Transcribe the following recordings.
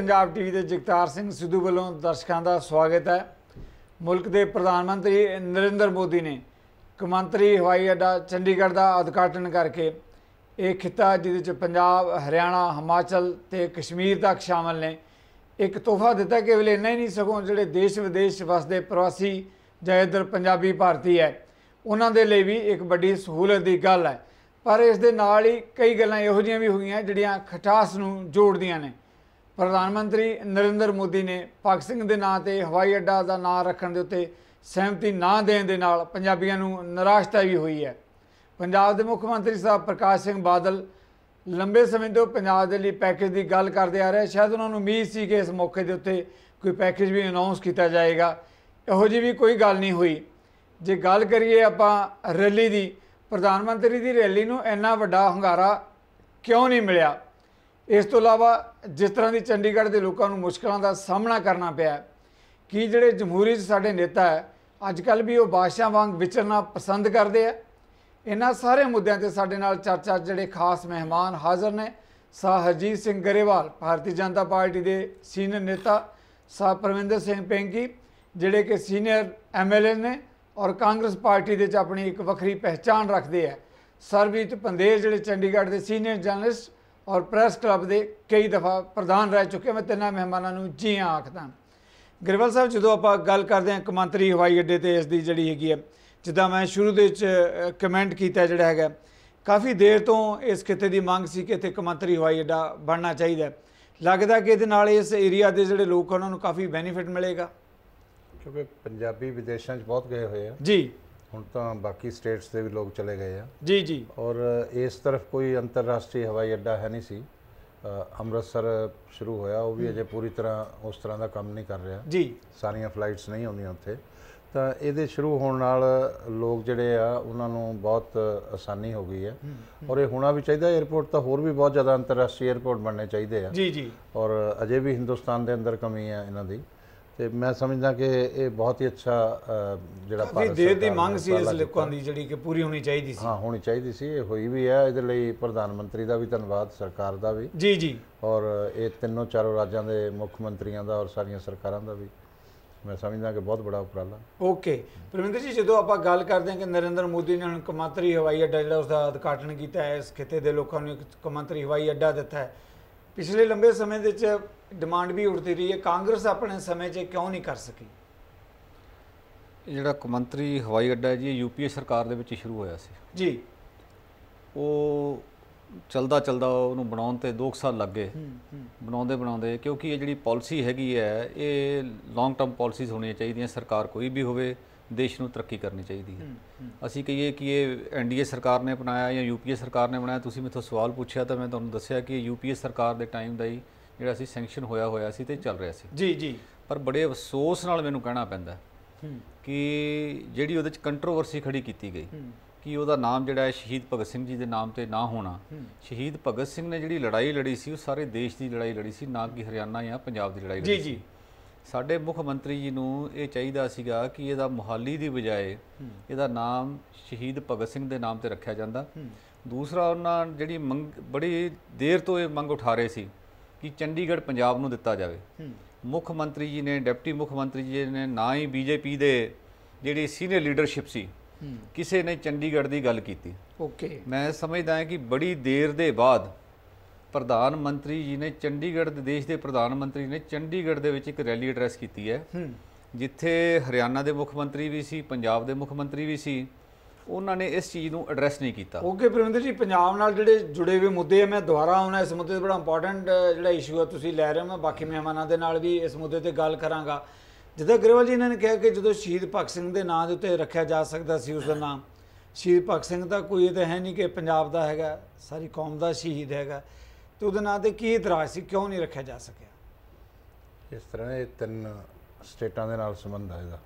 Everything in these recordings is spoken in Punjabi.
ਪੰਜਾਬ ਟੀਵੀ ਦੇ ਜਗਤਾਰ ਸਿੰਘ ਸਿੱਧੂ ਵੱਲੋਂ ਦਰਸ਼ਕਾਂ ਦਾ ਸਵਾਗਤ ਹੈ ਮੁਲਕ ਦੇ ਪ੍ਰਧਾਨ ਮੰਤਰੀ ਨਰਿੰਦਰ ਮੋਦੀ ਨੇ ਕਮੰਤਰੀ ਹਵਾਈ ਅੱਡਾ ਚੰਡੀਗੜ੍ਹ ਦਾ ਉਦਘਾਟਨ ਕਰਕੇ ਇਹ ਖਿੱਤਾ ਜਿਹਦੇ ਵਿੱਚ ਪੰਜਾਬ ਹਰਿਆਣਾ ਹਿਮਾਚਲ ਤੇ ਕਸ਼ਮੀਰ ਤੱਕ ਸ਼ਾਮਲ ਨੇ ਇੱਕ ਤੋਹਫਾ ਦਿੱਤਾ ਕਿ ਇੰਨਾ ਨਹੀਂ ਨਹੀਂ ਸਕੋ ਜਿਹੜੇ ਦੇਸ਼ ਵਿਦੇਸ਼ ਵਸਦੇ ਪ੍ਰਵਾਸੀ ਜਾਂ ਇਧਰ ਪੰਜਾਬੀ ਭਾਰਤੀ ਹੈ ਉਹਨਾਂ ਦੇ ਲਈ ਵੀ ਇੱਕ ਵੱਡੀ ਸਹੂਲਤ ਦੀ ਗੱਲ ਹੈ ਪਰ ਇਸ ਦੇ ਨਾਲ ਹੀ ਕਈ ਗੱਲਾਂ ਇਹੋ ਜਿਹੀਆਂ ਵੀ ਹੋਈਆਂ ਜਿਹੜੀਆਂ ਖਟਾਸ ਨੂੰ ਜੋੜਦੀਆਂ ਨੇ ਪ੍ਰਧਾਨ ਮੰਤਰੀ ਨਰਿੰਦਰ ਮੋਦੀ ਨੇ ਭਗਤ ਸਿੰਘ ਦੇ ਨਾਂ ਤੇ ਹਵਾਈ ਅੱਡਾ ਦਾ ਨਾਂ ਰੱਖਣ ਦੇ ਉੱਤੇ ਸਹਿਮਤੀ ਨਾ ਦੇਣ ਦੇ ਨਾਲ ਪੰਜਾਬੀਆਂ ਨੂੰ ਨਿਰਾਸ਼ਤਾ ਵੀ ਹੋਈ ਹੈ ਪੰਜਾਬ ਦੇ ਮੁੱਖ ਮੰਤਰੀ ਸਾਹਿਬ ਪ੍ਰਕਾਸ਼ ਸਿੰਘ ਬਾਦਲ ਲੰਬੇ ਸਮੇਂ ਤੋਂ ਪੰਜਾਬ ਦੇ ਲਈ ਪੈਕੇਜ ਦੀ ਗੱਲ ਕਰਦੇ ਆ ਰਹੇ ਸ਼ਾਇਦ ਉਹਨਾਂ ਨੂੰ ਉਮੀਦ ਸੀ ਕਿ ਇਸ ਮੌਕੇ ਦੇ ਉੱਤੇ ਕੋਈ ਪੈਕੇਜ ਵੀ ਅਨਾਉਂਸ ਕੀਤਾ ਜਾਏਗਾ ਇਹੋ ਜੀ ਵੀ ਕੋਈ ਗੱਲ ਨਹੀਂ ਹੋਈ ਜੇ ਗੱਲ ਕਰੀਏ ਆਪਾਂ ਰੈਲੀ ਦੀ ਪ੍ਰਧਾਨ ਮੰਤਰੀ ਦੀ ਰੈਲੀ ਨੂੰ ਇੰਨਾ ਵੱਡਾ ਹੰਗਾਰਾ ਕਿਉਂ ਨਹੀਂ ਮਿਲਿਆ ਇਸ ਤੋਂ ਇਲਾਵਾ ਜਿਸ ਤਰ੍ਹਾਂ ਦੀ ਚੰਡੀਗੜ੍ਹ ਦੇ ਲੋਕਾਂ ਨੂੰ ਮੁਸ਼ਕਲਾਂ ਦਾ ਸਾਹਮਣਾ ਕਰਨਾ ਪਿਆ ਕਿ ਜਿਹੜੇ ਜਮਹੂਰੀ ਚ ਸਾਡੇ ਨੇਤਾ ਹੈ ਅੱਜ ਕੱਲ ਵੀ ਉਹ ਬਾਦਸ਼ਾਹ ਵਾਂਗ ਵਿਚਰਨਾ ਪਸੰਦ ਕਰਦੇ ਆ ਇਹਨਾਂ ਸਾਰੇ ਮੁੱਦਿਆਂ ਤੇ ਸਾਡੇ ਨਾਲ ਚਰਚਾ ਜਿਹੜੇ ਖਾਸ ਮਹਿਮਾਨ ਹਾਜ਼ਰ ਨੇ ਸਾਹ ਹਰਜੀਤ ਸਿੰਘ ਗਰੇਵਾਲ ਭਾਰਤੀ ਜਨਤਾ ਪਾਰਟੀ ਦੇ ਸੀਨੀਅਰ ਨੇਤਾ ਸਾਹ ਪ੍ਰਵਿੰਦਰ ਸਿੰਘ ਪੈਂਗੀ ਜਿਹੜੇ ਕਿ ਸੀਨੀਅਰ ਐਮਐਲਏ ਨੇ ਔਰ ਕਾਂਗਰਸ ਪਾਰਟੀ ਦੇ ਚ ਆਪਣੀ ਇੱਕ ਵੱਖਰੀ ਪਛਾਣ ਰੱਖਦੇ ਆ ਸਰਬੀਤ ਪੰਦੇਸ਼ ਜਿਹੜੇ ਚੰਡੀਗੜ੍ਹ ਦੇ ਸੀਨੀਅਰ ਜਰਨਲਿਸਟ ਔਰ ਪ੍ਰੈਸ ਕਲੱਬ ਦੇ ਕਈ ਦਫਾ ਪ੍ਰਧਾਨ ਰਹਿ ਚੁੱਕੇ ਮੈਂ ਤਿੰਨਾਂ ਮਹਿਮਾਨਾਂ ਨੂੰ ਜੀ ਆਖਦਾ ਗਰੇਵਾਲ ਸਾਹਿਬ ਜਦੋਂ ਆਪਾਂ ਗੱਲ ਕਰਦੇ ਹਾਂ ਕਮੰਤਰੀ ਹਵਾਈ ਅੱਡੇ ਤੇ ਇਸ ਦੀ ਜਿਹੜੀ ਹੈਗੀ ਹੈ ਜਿੱਦਾਂ ਮੈਂ ਸ਼ੁਰੂ ਦੇ ਵਿੱਚ ਕਮੈਂਟ ਕੀਤਾ ਜਿਹੜਾ ਹੈਗਾ ਕਾਫੀ ਦੇਰ ਤੋਂ ਇਸ ਖਿੱਤੇ ਦੀ ਮੰਗ ਸੀ ਕਿ ਇੱਥੇ ਕਮੰਤਰੀ ਹਵਾਈ ਅੱਡਾ ਬਣਨਾ ਚਾਹੀਦਾ ਲੱਗਦਾ ਕਿ ਇਹਦੇ ਨਾਲ ਇਸ ਏਰੀਆ ਦੇ ਜਿਹੜੇ ਲੋਕ ਉਹਨਾਂ ਨੂੰ ਕਾਫੀ ਬੈਨੀਫਿਟ ਮਿਲੇਗਾ ਕਿਉਂਕਿ ਪੰਜਾਬੀ ਵਿਦੇਸ਼ਾਂ 'ਚ ਬਹੁਤ ਗਏ ਹੋਏ ਆ ਜੀ ਹੁਣ ਤਾਂ ਬਾਕੀ ਸਟੇਟਸ ਦੇ ਵੀ ਲੋਕ ਚਲੇ ਗਏ ਆ ਜੀ ਜੀ ਔਰ ਇਸ ਤਰਫ ਕੋਈ ਅੰਤਰਰਾਸ਼ਟਰੀ ਹਵਾਈ ਅੱਡਾ ਹੈ ਨਹੀਂ ਸੀ ਅੰਮ੍ਰਿਤਸਰ ਸ਼ੁਰੂ ਹੋਇਆ ਉਹ ਵੀ ਅਜੇ ਪੂਰੀ ਤਰ੍ਹਾਂ ਉਸ ਤਰ੍ਹਾਂ ਦਾ ਕੰਮ ਨਹੀਂ ਕਰ ਰਿਹਾ ਜੀ ਸਾਰੀਆਂ ਫਲਾਈਟਸ ਨਹੀਂ ਆਉਂਦੀਆਂ ਉੱਥੇ ਤਾਂ ਇਹਦੇ ਸ਼ੁਰੂ ਹੋਣ ਨਾਲ ਲੋਕ ਜਿਹੜੇ ਆ ਉਹਨਾਂ ਨੂੰ ਬਹੁਤ ਆਸਾਨੀ ਹੋ ਗਈ ਹੈ ਔਰ ਇਹ ਹੋਣਾ ਵੀ ਚਾਹੀਦਾ 에어ਪੋਰਟ ਤਾਂ ਹੋਰ ਵੀ ਬਹੁਤ ਜ਼ਿਆਦਾ ਅੰਤਰਰਾਸ਼ਟਰੀ 에어ਪੋਰਟ ਬਣਨੇ ਚਾਹੀਦੇ ਆ ਜੀ ਜੀ ਔਰ ਅਜੇ ਵੀ ਹਿੰਦੁਸਤਾਨ ਦੇ ਅੰਦਰ ਕਮੀ ਆ ਇਹਨਾਂ ਦੀ ਤੇ ਮੈਂ ਸਮਝਦਾ ਕਿ ਇਹ ਬਹੁਤ ਹੀ ਅੱਛਾ ਜਿਹੜਾ ਜੀ ਦੇਰ ਦੀ ਮੰਗ ਸੀ ਇਸ ਲੋਕਾਂ ਦੀ ਜਿਹੜੀ ਕਿ ਪੂਰੀ ਹੋਣੀ ਚਾਹੀਦੀ ਸੀ ਹਾਂ ਹੋਣੀ ਚਾਹੀਦੀ ਸੀ ਇਹ ਹੋਈ ਵੀ ਹੈ ਇਹਦੇ ਲਈ ਪ੍ਰਧਾਨ ਮੰਤਰੀ ਦਾ ਵੀ ਧੰਨਵਾਦ ਸਰਕਾਰ ਦਾ ਵੀ ਜੀ ਜੀ ਔਰ ਇਹ ਤਿੰਨੋਂ ਚਾਰੋਂ ਰਾਜਾਂ ਦੇ ਮੁੱਖ ਮੰਤਰੀਆਂ ਦਾ ਔਰ ਸਾਰੀਆਂ ਸਰਕਾਰਾਂ ਦਾ ਵੀ ਮੈਂ ਸਮਝਦਾ ਕਿ ਬਹੁਤ ਬੜਾ ਉਪਰਾਲਾ ਓਕੇ ਪ੍ਰਮਿੰਦਰ ਜੀ ਜਦੋਂ ਆਪਾਂ ਗੱਲ ਕਰਦੇ ਹਾਂ ਕਿ ਨਰਿੰਦਰ ਮੋਦੀ ਨੇ ਹੁਣ ਕਮਾਂਤਰੀ ਹਵਾਈ ਅੱਡਾ ਜਿਹੜਾ ਉਸ ਦਾ ਉਦਘਾਟਨ ਕੀਤਾ ਹੈ ਇਸ ਖਿੱਤੇ ਦੇ ਲੋਕਾਂ ਨੂੰ ਇੱਕ ਕਮਾਂਤਰੀ ਹਵਾਈ ਅੱਡਾ ਦਿੱਤਾ ਹੈ ਪਿਛਲੇ ਲੰਬੇ ਸਮੇਂ ਦੇ ਵਿੱਚ ਡਿਮਾਂਡ ਵੀ ਉੱਠਦੀ ਰਹੀ ਹੈ ਕਾਂਗਰਸ ਆਪਣੇ ਸਮੇਂ 'ਚ ਕਿਉਂ ਨਹੀਂ ਕਰ ਸਕੀ ਜਿਹੜਾ ਕਮੰਤਰੀ ਹਵਾਈ ਅੱਡਾ ਜੀ ਯੂਪੀਏ ਸਰਕਾਰ ਦੇ ਵਿੱਚ ਸ਼ੁਰੂ ਹੋਇਆ ਸੀ ਜੀ ਉਹ ਚਲਦਾ ਚਲਦਾ ਉਹਨੂੰ ਬਣਾਉਣ ਤੇ 2 ਸਾਲ ਲੱਗੇ ਬਣਾਉਂਦੇ ਬਣਾਉਂਦੇ ਕਿਉਂਕਿ ਇਹ ਜਿਹੜੀ ਪਾਲਿਸੀ ਹੈਗੀ ਹੈ ਇਹ ਲੌਂਗ ਟਰਮ ਪਾਲਿਸੀਜ਼ ਹੋਣੀਆਂ ਚਾਹੀਦੀਆਂ ਸਰਕਾਰ ਕੋਈ ਵੀ ਹੋਵੇ ਦੇਸ਼ ਨੂੰ ਤਰੱਕੀ ਕਰਨੀ ਚਾਹੀਦੀ ਹੈ ਅਸੀਂ ਕਹੀਏ ਕਿ ਇਹ ਐਨਡੀਏ ਸਰਕਾਰ ਨੇ ਬਣਾਇਆ ਜਾਂ ਯੂਪੀਏ ਸਰਕਾਰ ਨੇ ਬਣਾਇਆ ਤੁਸੀਂ ਮੈਥੋਂ ਸਵਾਲ ਪੁੱਛਿਆ ਤਾਂ ਮੈਂ ਤੁਹਾਨੂੰ ਦੱਸਿਆ ਕਿ ਯੂਪੀਏ ਸਰਕਾਰ ਦੇ ਟਾਈਮ ਦਾ ਹੀ ਜਿਹੜਾ ਸੀ ਸੈਂਕਸ਼ਨ ਹੋਇਆ ਹੋਇਆ ਸੀ ਤੇ ਚੱਲ ਰਿਹਾ ਸੀ ਜੀ ਜੀ ਪਰ ਬੜੇ ਅਫਸੋਸ ਨਾਲ ਮੈਨੂੰ ਕਹਿਣਾ ਪੈਂਦਾ ਕਿ ਜਿਹੜੀ ਉਹਦੇ ਚ ਕੰਟਰੋਵਰਸੀ ਖੜੀ ਕੀਤੀ ਗਈ ਕਿ ਉਹਦਾ ਨਾਮ ਜਿਹੜਾ ਹੈ ਸ਼ਹੀਦ ਭਗਤ ਸਿੰਘ ਜੀ ਦੇ ਨਾਮ ਤੇ ਨਾ ਹੋਣਾ ਸ਼ਹੀਦ ਭਗਤ ਸਿੰਘ ਨੇ ਜਿਹੜੀ ਲੜਾਈ ਲੜੀ ਸੀ ਉਹ ਸਾਰੇ ਦੇਸ਼ ਦੀ ਲੜਾਈ ਲੜੀ ਸੀ ਨਾ ਕਿ ਹਰਿਆਣਾ ਜਾਂ ਪੰਜਾਬ ਦੀ ਲੜਾਈ ਲੜੀ ਸੀ ਜੀ ਜੀ ਸਾਡੇ ਮੁੱਖ ਮੰਤਰੀ ਜੀ ਨੂੰ ਇਹ ਚਾਹੀਦਾ ਸੀਗਾ ਕਿ ਇਹਦਾ ਮੁਹਾਲੀ ਦੀ ਬਜਾਏ ਇਹਦਾ ਨਾਮ ਸ਼ਹੀਦ ਭਗਤ ਸਿੰਘ ਦੇ ਨਾਮ ਤੇ ਰੱਖਿਆ ਜਾਂਦਾ ਦੂਸਰਾ ਉਹਨਾਂ ਜਿਹੜੀ ਮੰਗ ਬੜੀ ਦੇਰ ਤੋਂ ਇਹ ਮੰਗ ਉਠਾ ਰਹੇ ਸੀ ਕਿ ਚੰਡੀਗੜ੍ਹ ਪੰਜਾਬ ਨੂੰ ਦਿੱਤਾ ਜਾਵੇ ਮੁੱਖ ਮੰਤਰੀ ਜੀ ਨੇ ਡਿਪਟੀ ਮੁੱਖ ਮੰਤਰੀ ਜੀ ਨੇ ਨਾ ਹੀ ਬੀਜੇਪੀ ਦੇ ਜਿਹੜੀ ਸੀਨੀਅਰ ਲੀਡਰਸ਼ਿਪ ਸੀ ਕਿਸੇ ਨੇ ਚੰਡੀਗੜ੍ਹ ਦੀ ਗੱਲ ਕੀਤੀ ਓਕੇ ਮੈਂ ਸਮਝਦਾ ਹਾਂ ਕਿ ਬੜੀ ਦੇਰ ਦੇ ਬਾਅਦ ਪ੍ਰਧਾਨ ਮੰਤਰੀ ਜੀ ਨੇ ਚੰਡੀਗੜ੍ਹ ਦੇ ਦੇਸ਼ ਦੇ ਪ੍ਰਧਾਨ ਮੰਤਰੀ ਨੇ ਚੰਡੀਗੜ੍ਹ ਦੇ ਵਿੱਚ ਇੱਕ ਰੈਲੀ ਐਡਰੈਸ ਕੀਤੀ ਹੈ ਜਿੱਥੇ ਹਰਿਆਣਾ ਦੇ ਮੁੱਖ ਮੰਤਰੀ ਵੀ ਸੀ ਪੰਜਾਬ ਦੇ ਮੁੱਖ ਮੰਤਰੀ ਵੀ ਸੀ ਉਹਨਾਂ ਨੇ ਇਸ ਚੀਜ਼ ਨੂੰ ਐਡਰੈਸ ਨਹੀਂ ਕੀਤਾ ਓਕੇ ਪ੍ਰਵਿੰਦਰ ਜੀ ਪੰਜਾਬ ਨਾਲ ਜਿਹੜੇ ਜੁੜੇ ਹੋਏ ਮੁੱਦੇ ਆ ਮੈਂ ਦੁਬਾਰਾ ਆਉਣਾ ਇਸ ਮੁੱਦੇ ਤੇ ਬੜਾ ਇੰਪੋਰਟੈਂਟ ਜਿਹੜਾ ਇਸ਼ੂ ਆ ਤੁਸੀਂ ਲੈ ਰਹੇ ਹੋ ਮੈਂ ਬਾਕੀ ਮਹਿਮਾਨਾਂ ਦੇ ਨਾਲ ਵੀ ਇਸ ਮੁੱਦੇ ਤੇ ਗੱਲ ਕਰਾਂਗਾ ਜਿੱਦਾਂ ਗਰੇਵਾਲ ਜੀ ਇਹਨਾਂ ਨੇ ਕਿਹਾ ਕਿ ਜਦੋਂ ਸ਼ਹੀਦ ਭਗਤ ਸਿੰਘ ਦੇ ਨਾਂ ਦੇ ਉੱਤੇ ਰੱਖਿਆ ਜਾ ਸਕਦਾ ਸੀ ਉਸ ਦਾ ਨਾਮ ਸ਼ਹੀਦ ਭਗਤ ਸਿੰਘ ਦਾ ਕੋਈ ਇਹ ਤਾਂ ਹੈ ਨਹੀਂ ਕਿ ਪੰਜਾਬ ਦਾ ਹੈਗਾ ਸਾਰੀ ਕੌਮ ਦਾ ਸ਼ਹੀਦ ਹੈਗਾ ਤੇ ਉਹਦੇ ਨਾਂ ਤੇ ਕੀ ਇਤਰਾਜ਼ ਸੀ ਕਿਉਂ ਨਹੀਂ ਰੱਖਿਆ ਜਾ ਸਕਿਆ ਇਸ ਤਰ੍ਹਾਂ ਇਹ ਤਿੰਨ ਸਟੇਟਾਂ ਦੇ ਨਾਲ ਸੰਬੰਧ ਹੈ ਇਹਦਾ